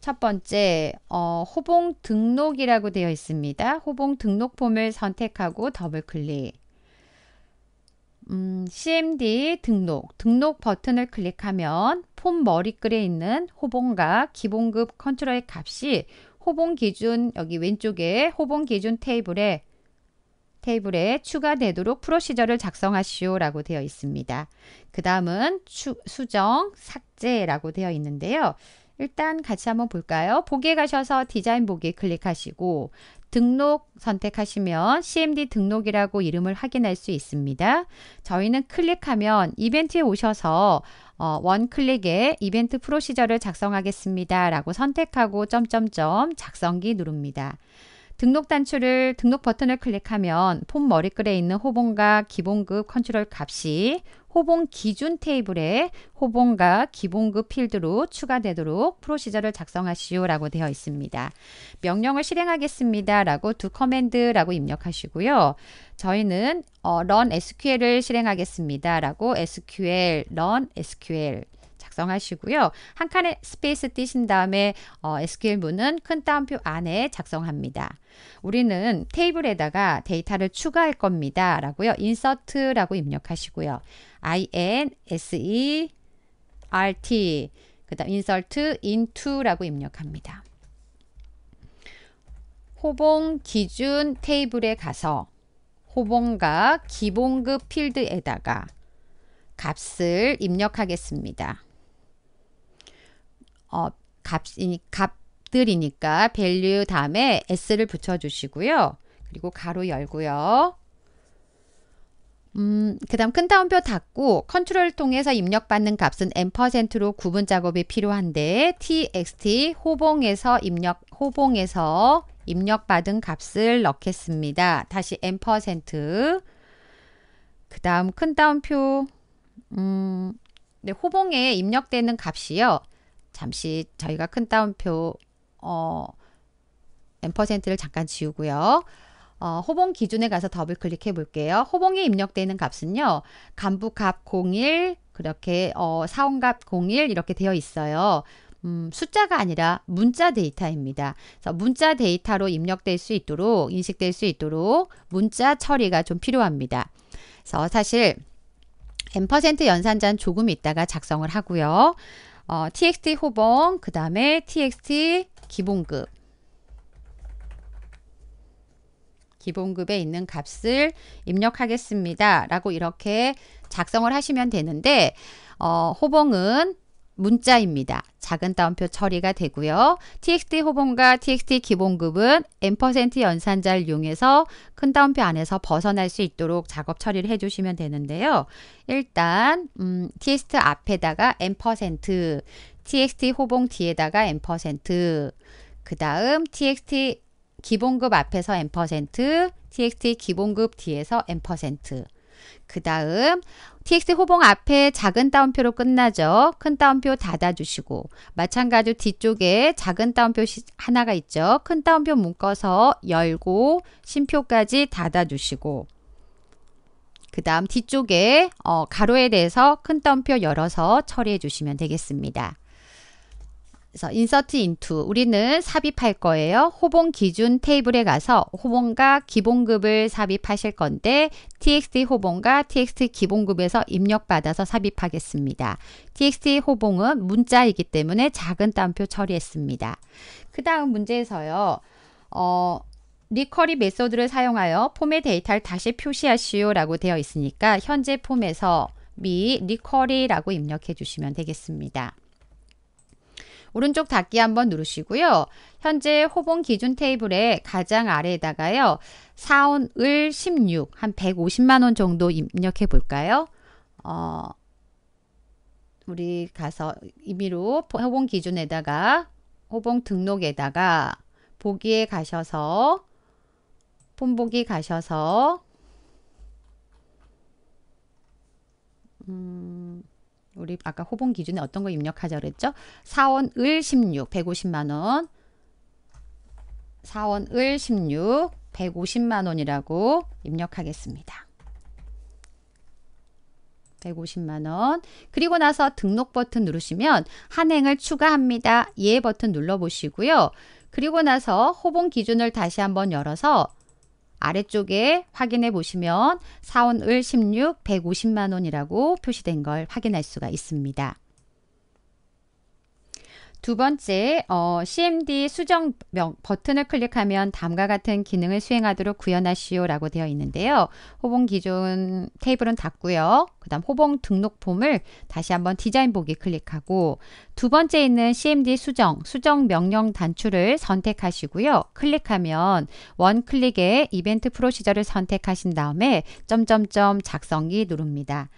첫 번째, 어, 호봉 등록이라고 되어 있습니다. 호봉 등록폼을 선택하고 더블 클릭. 음, CMD 등록, 등록 버튼을 클릭하면 폼 머리글에 있는 호봉과 기본급 컨트롤 값이 호봉 기준 여기 왼쪽에 호봉 기준 테이블에 테이블에 추가되도록 프로시저를 작성하시오라고 되어 있습니다. 그 다음은 수정, 삭제라고 되어 있는데요. 일단 같이 한번 볼까요? 보기에 가셔서 디자인 보기 클릭하시고 등록 선택하시면 CMD 등록이라고 이름을 확인할 수 있습니다. 저희는 클릭하면 이벤트에 오셔서 어, 원클릭에 이벤트 프로시저를 작성하겠습니다. 라고 선택하고 점점점 작성기 누릅니다. 등록 단추를 등록 버튼을 클릭하면 폼 머리글에 있는 호봉과 기본급 컨트롤 값이 호봉 기준 테이블에 호봉과 기본급 필드로 추가되도록 프로시저를 작성하시오라고 되어 있습니다. 명령을 실행하겠습니다라고 두 커맨드라고 입력하시고요. 저희는 어, run SQL을 실행하겠습니다라고 SQL run SQL 작성하시고요. 한 칸에 스페이스 띄신 다음에 어, SQL 문은 큰 따옴표 안에 작성합니다. 우리는 테이블에다가 데이터를 추가할 겁니다. 라고요. 인서트라고 입력하시고요. insert 그 다음 insert into라고 입력합니다. 호봉 기준 테이블에 가서 호봉과 기본급 필드에다가 값을 입력하겠습니다. 어, 값 값들이니까 value 다음에 s를 붙여주시고요. 그리고 가로 열고요. 음, 그 다음 큰 따옴표 닫고 컨트롤 을 통해서 입력받는 값은 n%로 구분 작업이 필요한데 txt 호봉에서 입력 호봉에서 입력받은 값을 넣겠습니다. 다시 n%그 다음 큰 따옴표 음, 네, 호봉에 입력되는 값이요. 잠시 저희가 큰 따옴표 어, n%를 잠깐 지우고요. 어, 호봉 기준에 가서 더블 클릭해 볼게요. 호봉에 입력되는 값은요. 간부값 01 그렇게 어, 사원값 01 이렇게 되어 있어요. 음, 숫자가 아니라 문자 데이터입니다. 그래서 문자 데이터로 입력될 수 있도록 인식될 수 있도록 문자 처리가 좀 필요합니다. 그래서 사실 M% 연산자는 조금 있다가 작성을 하고요. 어, txt 호봉, 그 다음에 txt 기본급, 기본급에 있는 값을 입력하겠습니다. 라고 이렇게 작성을 하시면 되는데 어, 호봉은 문자입니다. 작은 따옴표 처리가 되고요. txt 호봉과 txt 기본급은 n% 연산자를 이용해서 큰 따옴표 안에서 벗어날 수 있도록 작업 처리를 해주시면 되는데요. 일단 음, txt 앞에다가 n% txt 호봉 뒤에다가 n%그 다음 txt 기본급 앞에서 n%, txt 기본급 뒤에서 n%. 그 다음 txt 호봉 앞에 작은 따옴표로 끝나죠. 큰 따옴표 닫아주시고 마찬가지로 뒤쪽에 작은 따옴표 하나가 있죠. 큰 따옴표 묶어서 열고 심표까지 닫아주시고 그 다음 뒤쪽에 어, 가로에 대해서 큰 따옴표 열어서 처리해 주시면 되겠습니다. 그래서 insert into 우리는 삽입할 거예요. 호봉 기준 테이블에 가서 호봉과 기본급을 삽입하실 건데 txt 호봉과 txt 기본급에서 입력받아서 삽입하겠습니다. txt 호봉은 문자이기 때문에 작은 따옴표 처리했습니다. 그 다음 문제에서요. 어, 리커리 메소드를 사용하여 폼의 데이터를 다시 표시하시오 라고 되어 있으니까 현재 폼에서 미 리커리라고 입력해 주시면 되겠습니다. 오른쪽 닫기 한번 누르시고요. 현재 호봉 기준 테이블의 가장 아래에다가요. 사온을 16, 한 150만원 정도 입력해 볼까요? 어, 우리 가서 임의로 호봉 기준에다가 호봉 등록에다가 보기에 가셔서 폰보기 가셔서 음, 우리 아까 호봉 기준에 어떤 거 입력하자 그랬죠? 사원을 16, 150만 원. 사원을 16, 150만 원이라고 입력하겠습니다. 150만원 그리고 나서 등록 버튼 누르시면 한행을 추가합니다. 예 버튼 눌러보시고요. 그리고 나서 호봉 기준을 다시 한번 열어서 아래쪽에 확인해 보시면 사원을 16, 150만원이라고 표시된 걸 확인할 수가 있습니다. 두 번째, 어, CMD 수정 명, 버튼을 클릭하면 다음과 같은 기능을 수행하도록 구현하시오라고 되어 있는데요. 호봉 기존 테이블은 닫고요. 그다음 호봉 등록 폼을 다시 한번 디자인 보기 클릭하고 두 번째 있는 CMD 수정, 수정 명령 단추를 선택하시고요. 클릭하면 원 클릭에 이벤트 프로시저를 선택하신 다음에 점점점 작성이 누릅니다.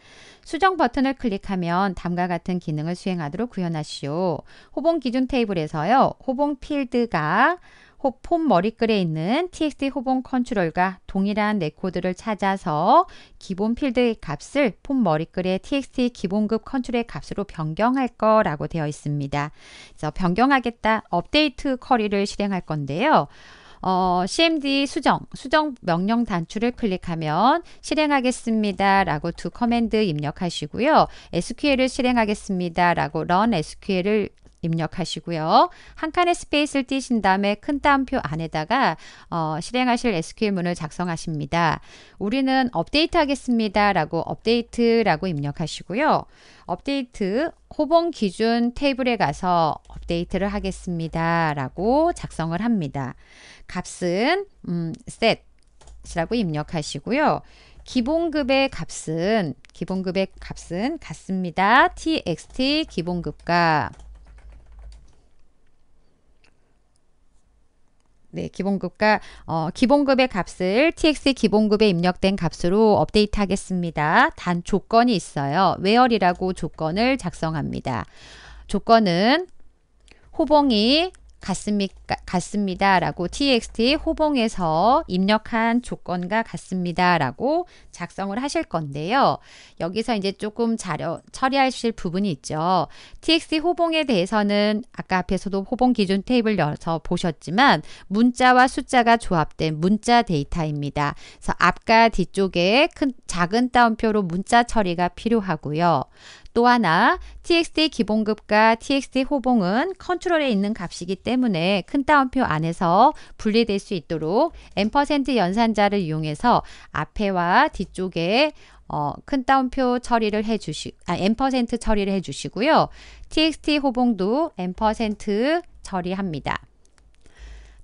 수정 버튼을 클릭하면 다음과 같은 기능을 수행하도록 구현하시오. 호봉 기준 테이블에서요. 호봉 필드가 호폼 머리글에 있는 txt 호봉 컨트롤과 동일한 내 코드를 찾아서 기본 필드의 값을 폼 머리글의 txt 기본급 컨트롤의 값으로 변경할 거라고 되어 있습니다. 그래서 변경하겠다 업데이트 커리를 실행할 건데요. 어, CMD 수정, 수정 명령 단추를 클릭하면 실행하겠습니다. 라고 두 커맨드 입력하시고요. SQL을 실행하겠습니다. 라고 run SQL을 입력하시고요. 한 칸의 스페이스를 띄신 다음에 큰 따옴표 안에다가 어, 실행하실 SQL문을 작성하십니다. 우리는 업데이트 하겠습니다. 라고 업데이트라고 입력하시고요. 업데이트 호봉 기준 테이블에 가서 업데이트를 하겠습니다. 라고 작성을 합니다. 값은 음, set이라고 입력하시고요. 기본급의 값은 기본급의 값은 같습니다. txt 기본급과 네, 기본급과 어, 기본급의 값을 txt 기본급에 입력된 값으로 업데이트 하겠습니다. 단 조건이 있어요. where이라고 조건을 작성합니다. 조건은 호봉이 같습니까? 같습니다라고 txt 호봉에서 입력한 조건과 같습니다라고 작성을 하실 건데요. 여기서 이제 조금 자료 처리하실 부분이 있죠. txt 호봉에 대해서는 아까 앞에서도 호봉 기준 테이블 열어서 보셨지만 문자와 숫자가 조합된 문자 데이터입니다. 그래서 앞과 뒤쪽에 큰 작은 따옴표로 문자 처리가 필요하고요. 또 하나 txt 기본급과 txt 호봉은 컨트롤에 있는 값이기 때문에 큰 따옴표 안에서 분리될 수 있도록 n% 연산자를 이용해서 앞에와 뒤쪽에 어, 큰 따옴표 처리를 해주시, 아, n% 처리를 해주시고요. txt 호봉도 n% 처리합니다.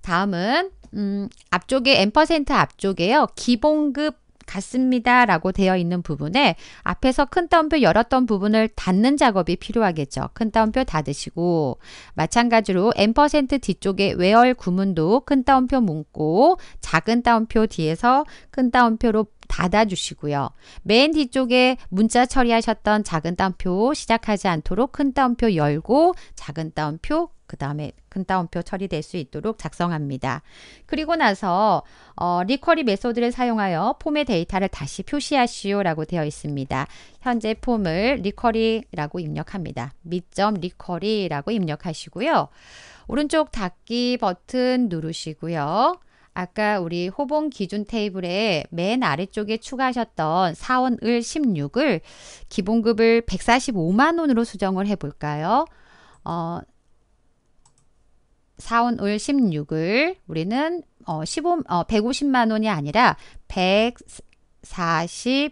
다음은 음, 앞쪽에 n% 앞쪽에요. 기본급 같습니다. 라고 되어 있는 부분에 앞에서 큰 따옴표 열었던 부분을 닫는 작업이 필요하겠죠. 큰 따옴표 닫으시고 마찬가지로 n% 뒤쪽에 외열 구문도 큰 따옴표 묶고 작은 따옴표 뒤에서 큰 따옴표로 닫아주시고요. 맨 뒤쪽에 문자 처리하셨던 작은 따옴표 시작하지 않도록 큰 따옴표 열고 작은 따옴표 그 다음에 큰 따옴표 처리될 수 있도록 작성합니다. 그리고 나서 어, 리쿼리 메소드를 사용하여 폼의 데이터를 다시 표시하시오 라고 되어 있습니다. 현재 폼을 리쿼리라고 입력합니다. 밑점 리쿼리라고 입력하시고요. 오른쪽 닫기 버튼 누르시고요. 아까 우리 호봉 기준 테이블에 맨 아래쪽에 추가하셨던 사원을 16을 기본급을 145만원으로 수정을 해볼까요? 어, 사 4월 1 6을 우리는 어, 15, 어, 150만 원이 아니라 145만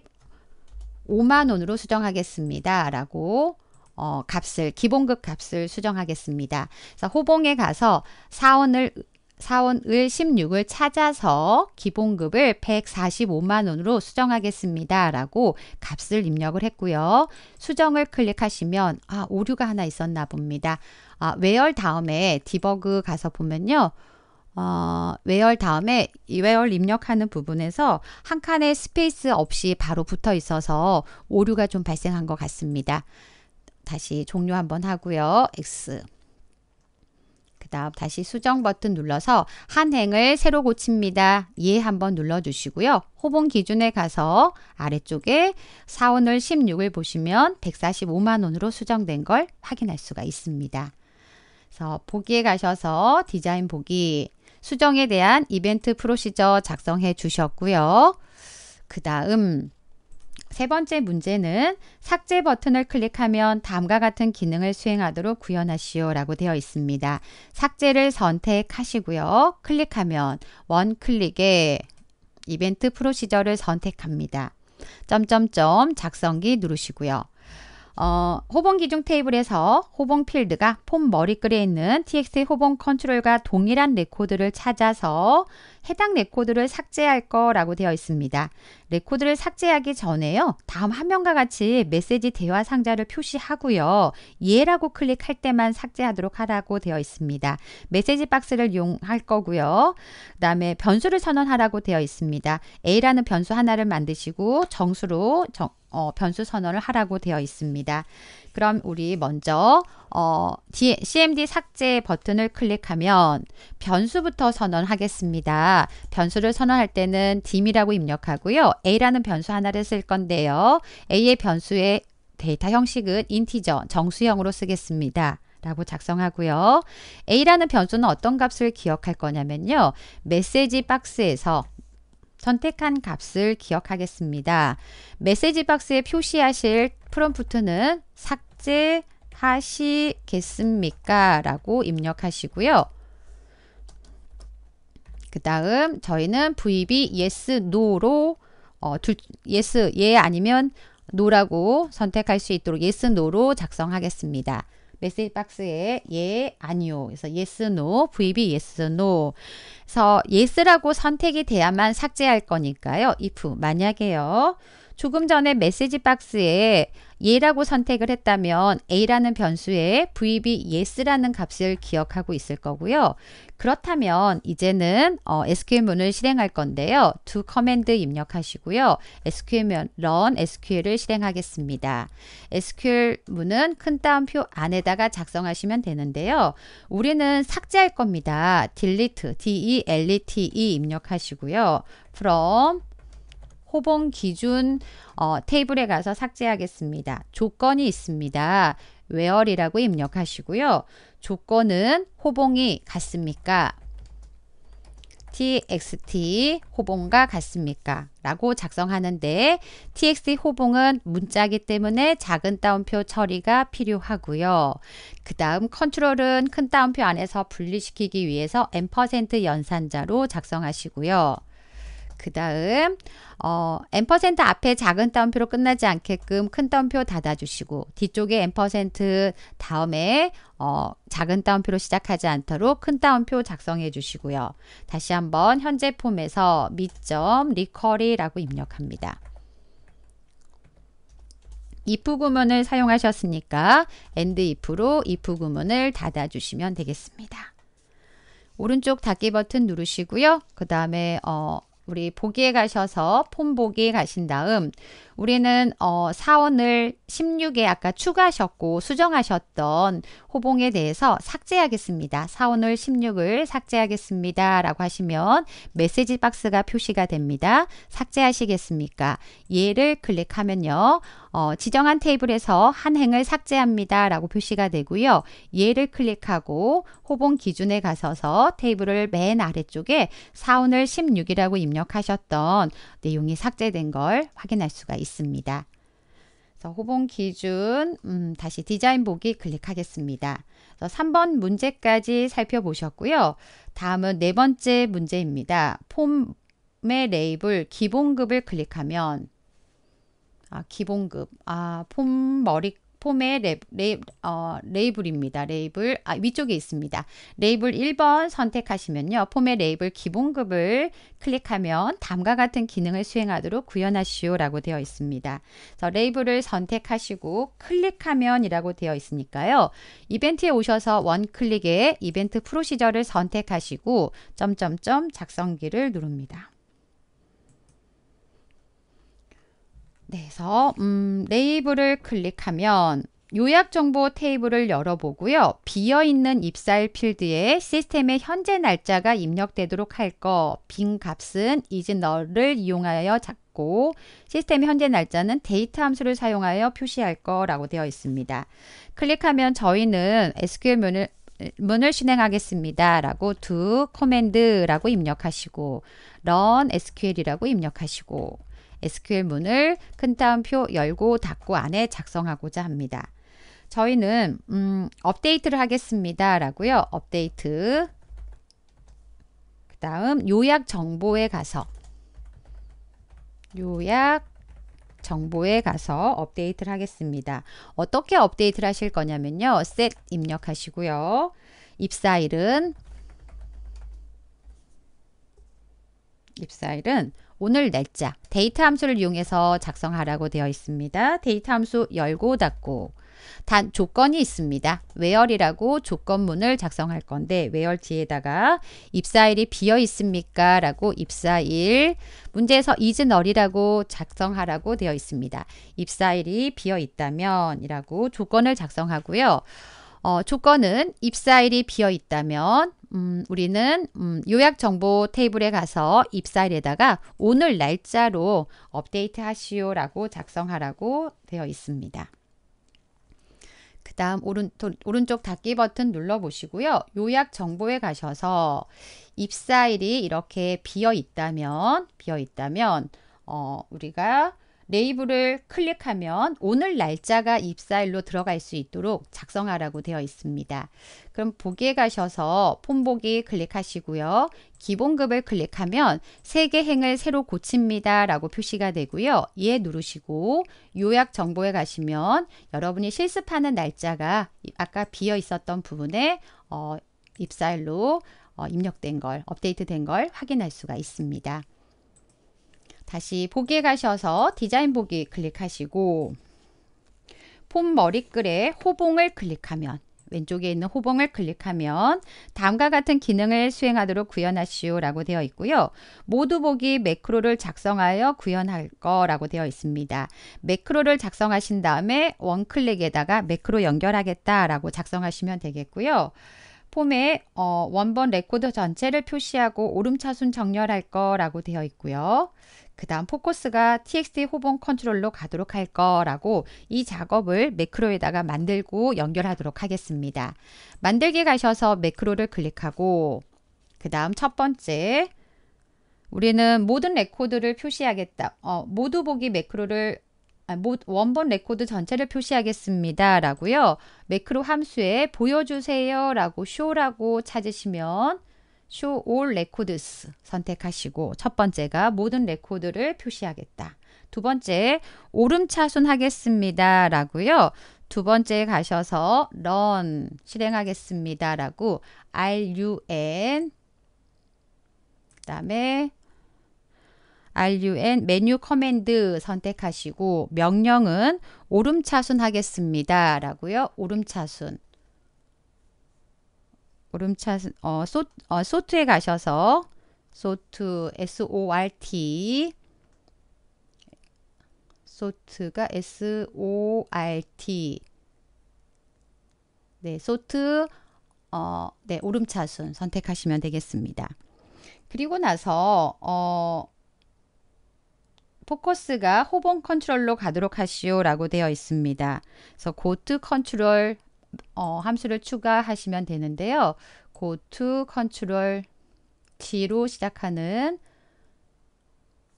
원으로 수정하겠습니다. 라고 어, 값을 기본급 값을 수정하겠습니다. 그래서 호봉에 가서 사원을 사원을 16을 찾아서 기본급을 145만 원으로 수정하겠습니다. 라고 값을 입력을 했고요. 수정을 클릭하시면 아 오류가 하나 있었나 봅니다. 아, w h 다음에 디버그 가서 보면요. 어, w h 다음에 이 w h 입력하는 부분에서 한 칸의 스페이스 없이 바로 붙어 있어서 오류가 좀 발생한 것 같습니다. 다시 종료 한번 하고요. X. 그 다음 다시 수정 버튼 눌러서 한 행을 새로 고칩니다. 예 한번 눌러주시고요. 호봉 기준에 가서 아래쪽에 사원을 16을 보시면 145만원으로 수정된 걸 확인할 수가 있습니다. 그래서 보기에 가셔서 디자인 보기 수정에 대한 이벤트 프로시저 작성해 주셨고요. 그 다음 세 번째 문제는 삭제 버튼을 클릭하면 다음과 같은 기능을 수행하도록 구현하시오 라고 되어 있습니다. 삭제를 선택하시고요. 클릭하면 원클릭에 이벤트 프로시저를 선택합니다. 점점점 작성기 누르시고요. 어, 호봉 기준 테이블에서 호봉 필드가 폼 머리글에 있는 TX의 호봉 컨트롤과 동일한 레코드를 찾아서 해당 레코드를 삭제할 거라고 되어 있습니다. 레코드를 삭제하기 전에요. 다음 화면과 같이 메시지 대화 상자를 표시하고요. 예라고 클릭할 때만 삭제하도록 하라고 되어 있습니다. 메시지 박스를 이용할 거고요. 그 다음에 변수를 선언하라고 되어 있습니다. A라는 변수 하나를 만드시고 정수로 정, 어, 변수 선언을 하라고 되어 있습니다. 그럼 우리 먼저 어, CMD 삭제 버튼을 클릭하면 변수부터 선언하겠습니다. 변수를 선언할 때는 dim이라고 입력하고요. a라는 변수 하나를 쓸 건데요. a의 변수의 데이터 형식은 인티저, 정수형으로 쓰겠습니다. 라고 작성하고요. a라는 변수는 어떤 값을 기억할 거냐면요. 메시지 박스에서 선택한 값을 기억하겠습니다. 메시지 박스에 표시하실 프롬프트는 삭제, 하시겠습니까? 라고 입력하시고요. 그 다음 저희는 부입이 yes, no로 어, 둘, yes, 예 아니면 no라고 선택할 수 있도록 yes, no로 작성하겠습니다. 메시지 박스에 예, 아니요. 그래서 yes, no, vb yes, no. 그래서 yes라고 선택이 돼야만 삭제할 거니까요. if 만약에요. 조금 전에 메시지 박스에 예라고 선택을 했다면 a라는 변수에 vb yes라는 값을 기억하고 있을 거고요. 그렇다면 이제는 어, SQL문을 실행할 건데요. 두 커맨드 입력하시고요. SQL문 run SQL을 실행하겠습니다. SQL문은 큰 따옴표 안에다가 작성하시면 되는데요. 우리는 삭제할 겁니다. delete, d-e-l-e-t-e e e 입력하시고요. from 호봉 기준 어, 테이블에 가서 삭제하겠습니다. 조건이 있습니다. 외어이라고 입력하시고요. 조건은 호봉이 같습니까? txt 호봉과 같습니까? 라고 작성하는데 txt 호봉은 문자기 때문에 작은 따옴표 처리가 필요하고요. 그 다음 컨트롤은 큰 따옴표 안에서 분리시키기 위해서 n 연산자로 작성하시고요. 그 다음 어, 앰 앞에 작은 따옴표로 끝나지 않게끔 큰 따옴표 닫아주시고 뒤쪽에 n% 다음에 어, 작은 따옴표로 시작하지 않도록 큰 따옴표 작성해 주시고요. 다시 한번 현재 폼에서 미점 리커리라고 입력합니다. if 구문을 사용하셨으니까 and if로 if 구문을 닫아주시면 되겠습니다. 오른쪽 닫기 버튼 누르시고요. 그 다음에 어, 우리 보기에 가셔서 폰 보기 에 가신 다음 우리는 어, 사원을 16에 아까 추가하셨고 수정하셨던 호봉에 대해서 삭제하겠습니다. 사원을 16을 삭제하겠습니다. 라고 하시면 메시지 박스가 표시가 됩니다. 삭제하시겠습니까? 얘를 클릭하면요. 어, 지정한 테이블에서 한 행을 삭제합니다. 라고 표시가 되고요. 얘를 클릭하고 호봉 기준에 가서서 테이블을 맨 아래쪽에 사원을 16이라고 입력하셨던 내용이 삭제된 걸 확인할 수가 있습니다. 있습니다. 호봉 기준 음, 다시 디자인 보기 클릭하겠습니다. 그래서 3번 문제까지 살펴보셨고요. 다음은 네 번째 문제입니다. 폼의 레이블 기본급을 클릭하면 아, 기본급, 아, 폼 머리 폼의 레, 레, 어, 이블입니다 레이블 아, 위쪽에 있습니다. 레이블 1번 선택하시면요. 폼의 레이블 기본급을 클릭하면 다음과 같은 기능을 수행하도록 구현하시오 라고 되어 있습니다. 그래서 레이블을 선택하시고 클릭하면 이라고 되어 있으니까요. 이벤트에 오셔서 원클릭에 이벤트 프로시저를 선택하시고 점점점 작성기를 누릅니다. 그래서 음, 레이블을 클릭하면 요약 정보 테이블을 열어보고요. 비어있는 입사일 필드에 시스템의 현재 날짜가 입력되도록 할 거. 빈 값은 이즈널을 이용하여 잡고 시스템의 현재 날짜는 데이터 함수를 사용하여 표시할 거라고 되어 있습니다. 클릭하면 저희는 SQL 문을 문을 실행하겠습니다. 라고 do command라고 입력하시고 run sql이라고 입력하시고 SQL 문을 큰따옴표 열고 닫고 안에 작성하고자 합니다. 저희는 음, 업데이트를 하겠습니다. 라고요. 업데이트 그 다음 요약 정보에 가서 요약 정보에 가서 업데이트를 하겠습니다. 어떻게 업데이트를 하실 거냐면요. 셋 입력하시고요. 입사일은 입사일은 오늘 날짜 데이트 함수를 이용해서 작성하라고 되어 있습니다. 데이트 함수 열고 닫고 단 조건이 있습니다. 외열이라고 조건문을 작성할 건데 외열 뒤에다가 입사일이 비어 있습니까? 라고 입사일 문제에서 이즈 얼이라고 작성하라고 되어 있습니다. 입사일이 비어 있다면 이라고 조건을 작성하고요. 어, 조건은 입사일이 비어 있다면 음, 우리는 음, 요약 정보 테이블에 가서 입사일에다가 오늘 날짜로 업데이트 하시오라고 작성하라고 되어 있습니다. 그 다음 오른, 오른쪽 닫기 버튼 눌러보시고요. 요약 정보에 가셔서 입사일이 이렇게 비어 있다면 비어 있다면 어, 우리가 레이블을 클릭하면 오늘 날짜가 입사일로 들어갈 수 있도록 작성하라고 되어 있습니다. 그럼 보기에 가셔서 폰보기 클릭하시고요. 기본급을 클릭하면 세 개 행을 새로 고칩니다 라고 표시가 되고요. 예 누르시고 요약 정보에 가시면 여러분이 실습하는 날짜가 아까 비어 있었던 부분에 어, 입사일로 어, 입력된 걸 업데이트 된 걸 확인할 수가 있습니다. 다시 보기에 가셔서 디자인 보기 클릭하시고 폼 머리글에 호봉을 클릭하면 왼쪽에 있는 호봉을 클릭하면 다음과 같은 기능을 수행하도록 구현하시오 라고 되어 있고요. 모두 보기 매크로를 작성하여 구현할 거라고 되어 있습니다. 매크로를 작성하신 다음에 원클릭에다가 매크로 연결하겠다 라고 작성하시면 되겠고요. 폼에 어, 원본 레코드 전체를 표시하고 오름차순 정렬할 거라고 되어 있고요. 그 다음 포커스가 txt 호봉 컨트롤로 가도록 할 거라고 이 작업을 매크로에다가 만들고 연결하도록 하겠습니다. 만들기 가셔서 매크로를 클릭하고 그 다음 첫 번째 우리는 모든 레코드를 표시하겠다. 어, 모두 보기 매크로를 아, 원본 레코드 전체를 표시하겠습니다. 라고요. 매크로 함수에 보여주세요. 라고 쇼라고 찾으시면 show all records 선택하시고 첫 번째가 모든 레코드를 표시하겠다. 두 번째 오름차순 하겠습니다. 라고요. 두 번째 가셔서 run 실행하겠습니다. 라고 run 그 다음에 run 메뉴 커맨드 선택하시고 명령은 오름차순 하겠습니다. 라고요. 오름차순 오름차 어, 소, 어, 소트에 가셔서 소트 S-O-R-T 소트가 S-O-R-T 네, 소트 어, 네, 오름차순 선택하시면 되겠습니다. 그리고 나서 어, 포커스가 호봉 컨트롤로 가도록 하시오라고 되어 있습니다. 그래서 고트 컨트롤 어, 함수를 추가하시면 되는데요. go to 컨트롤 G로 시작하는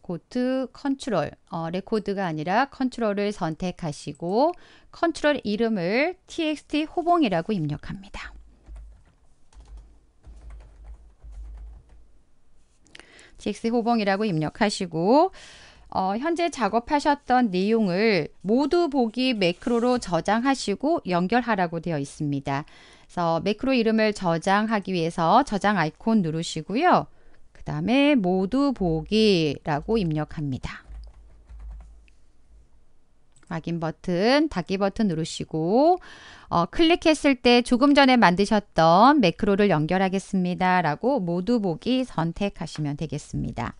고트 컨트롤 어, 레코드가 아니라 컨트롤을 선택하시고 컨트롤 이름을 txt 호봉이라고 입력합니다. txt 호봉이라고 입력하시고 어, 현재 작업하셨던 내용을 모두 보기 매크로로 저장하시고 연결하라고 되어 있습니다. 그래서 매크로 이름을 저장하기 위해서 저장 아이콘 누르시고요. 그 다음에 모두 보기라고 입력합니다. 확인 버튼, 닫기 버튼 누르시고 어, 클릭했을 때 조금 전에 만드셨던 매크로를 연결하겠습니다. 라고 모두 보기 선택하시면 되겠습니다.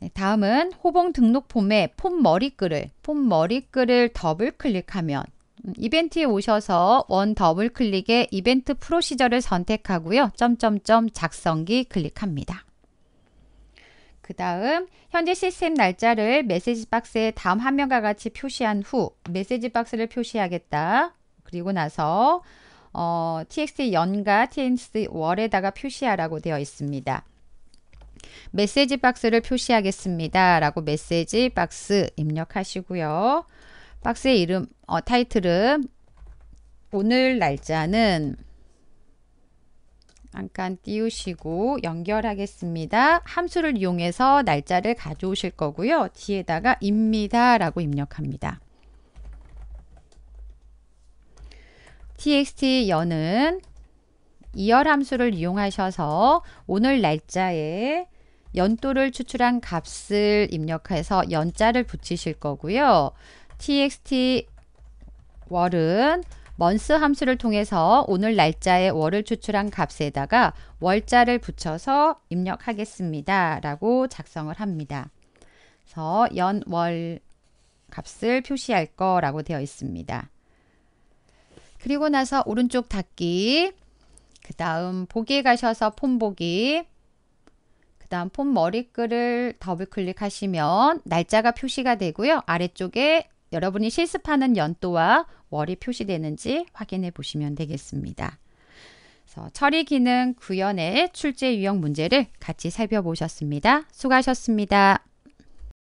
네, 다음은 호봉 등록 폼의 폼 머리글을 폼 머리글을 더블 클릭하면 음, 이벤트에 오셔서 원 더블 클릭에 이벤트 프로시저를 선택하고요. 점점점 작성기 클릭합니다. 그 다음 현재 시스템 날짜를 메시지 박스에 다음 화면과 같이 표시한 후 메시지 박스를 표시하겠다. 그리고 나서 어, txt 연가 txt 월에다가 표시하라고 되어 있습니다. 메시지 박스를 표시하겠습니다. 라고 메시지 박스 입력하시고요. 박스의 이름, 어, 타이틀은 오늘 날짜는 잠깐 띄우시고 연결하겠습니다. 함수를 이용해서 날짜를 가져오실 거고요. 뒤에다가 입니다 라고 입력합니다. txt 연은 이열 함수를 이용하셔서 오늘 날짜에 연도를 추출한 값을 입력해서 연자를 붙이실 거고요. txt 월은 먼스 함수를 통해서 오늘 날짜에 월을 추출한 값에다가 월자를 붙여서 입력하겠습니다. 라고 작성을 합니다. 그래서 연월 값을 표시할 거라고 되어 있습니다. 그리고 나서 오른쪽 닫기 그 다음 보기에 가셔서 폼 보기 그 다음 폰 머리글을 더블 클릭하시면 날짜가 표시가 되고요. 아래쪽에 여러분이 실습하는 연도와 월이 표시되는지 확인해 보시면 되겠습니다. 그래서 처리 기능 구현의 출제 유형 문제를 같이 살펴보셨습니다. 수고하셨습니다.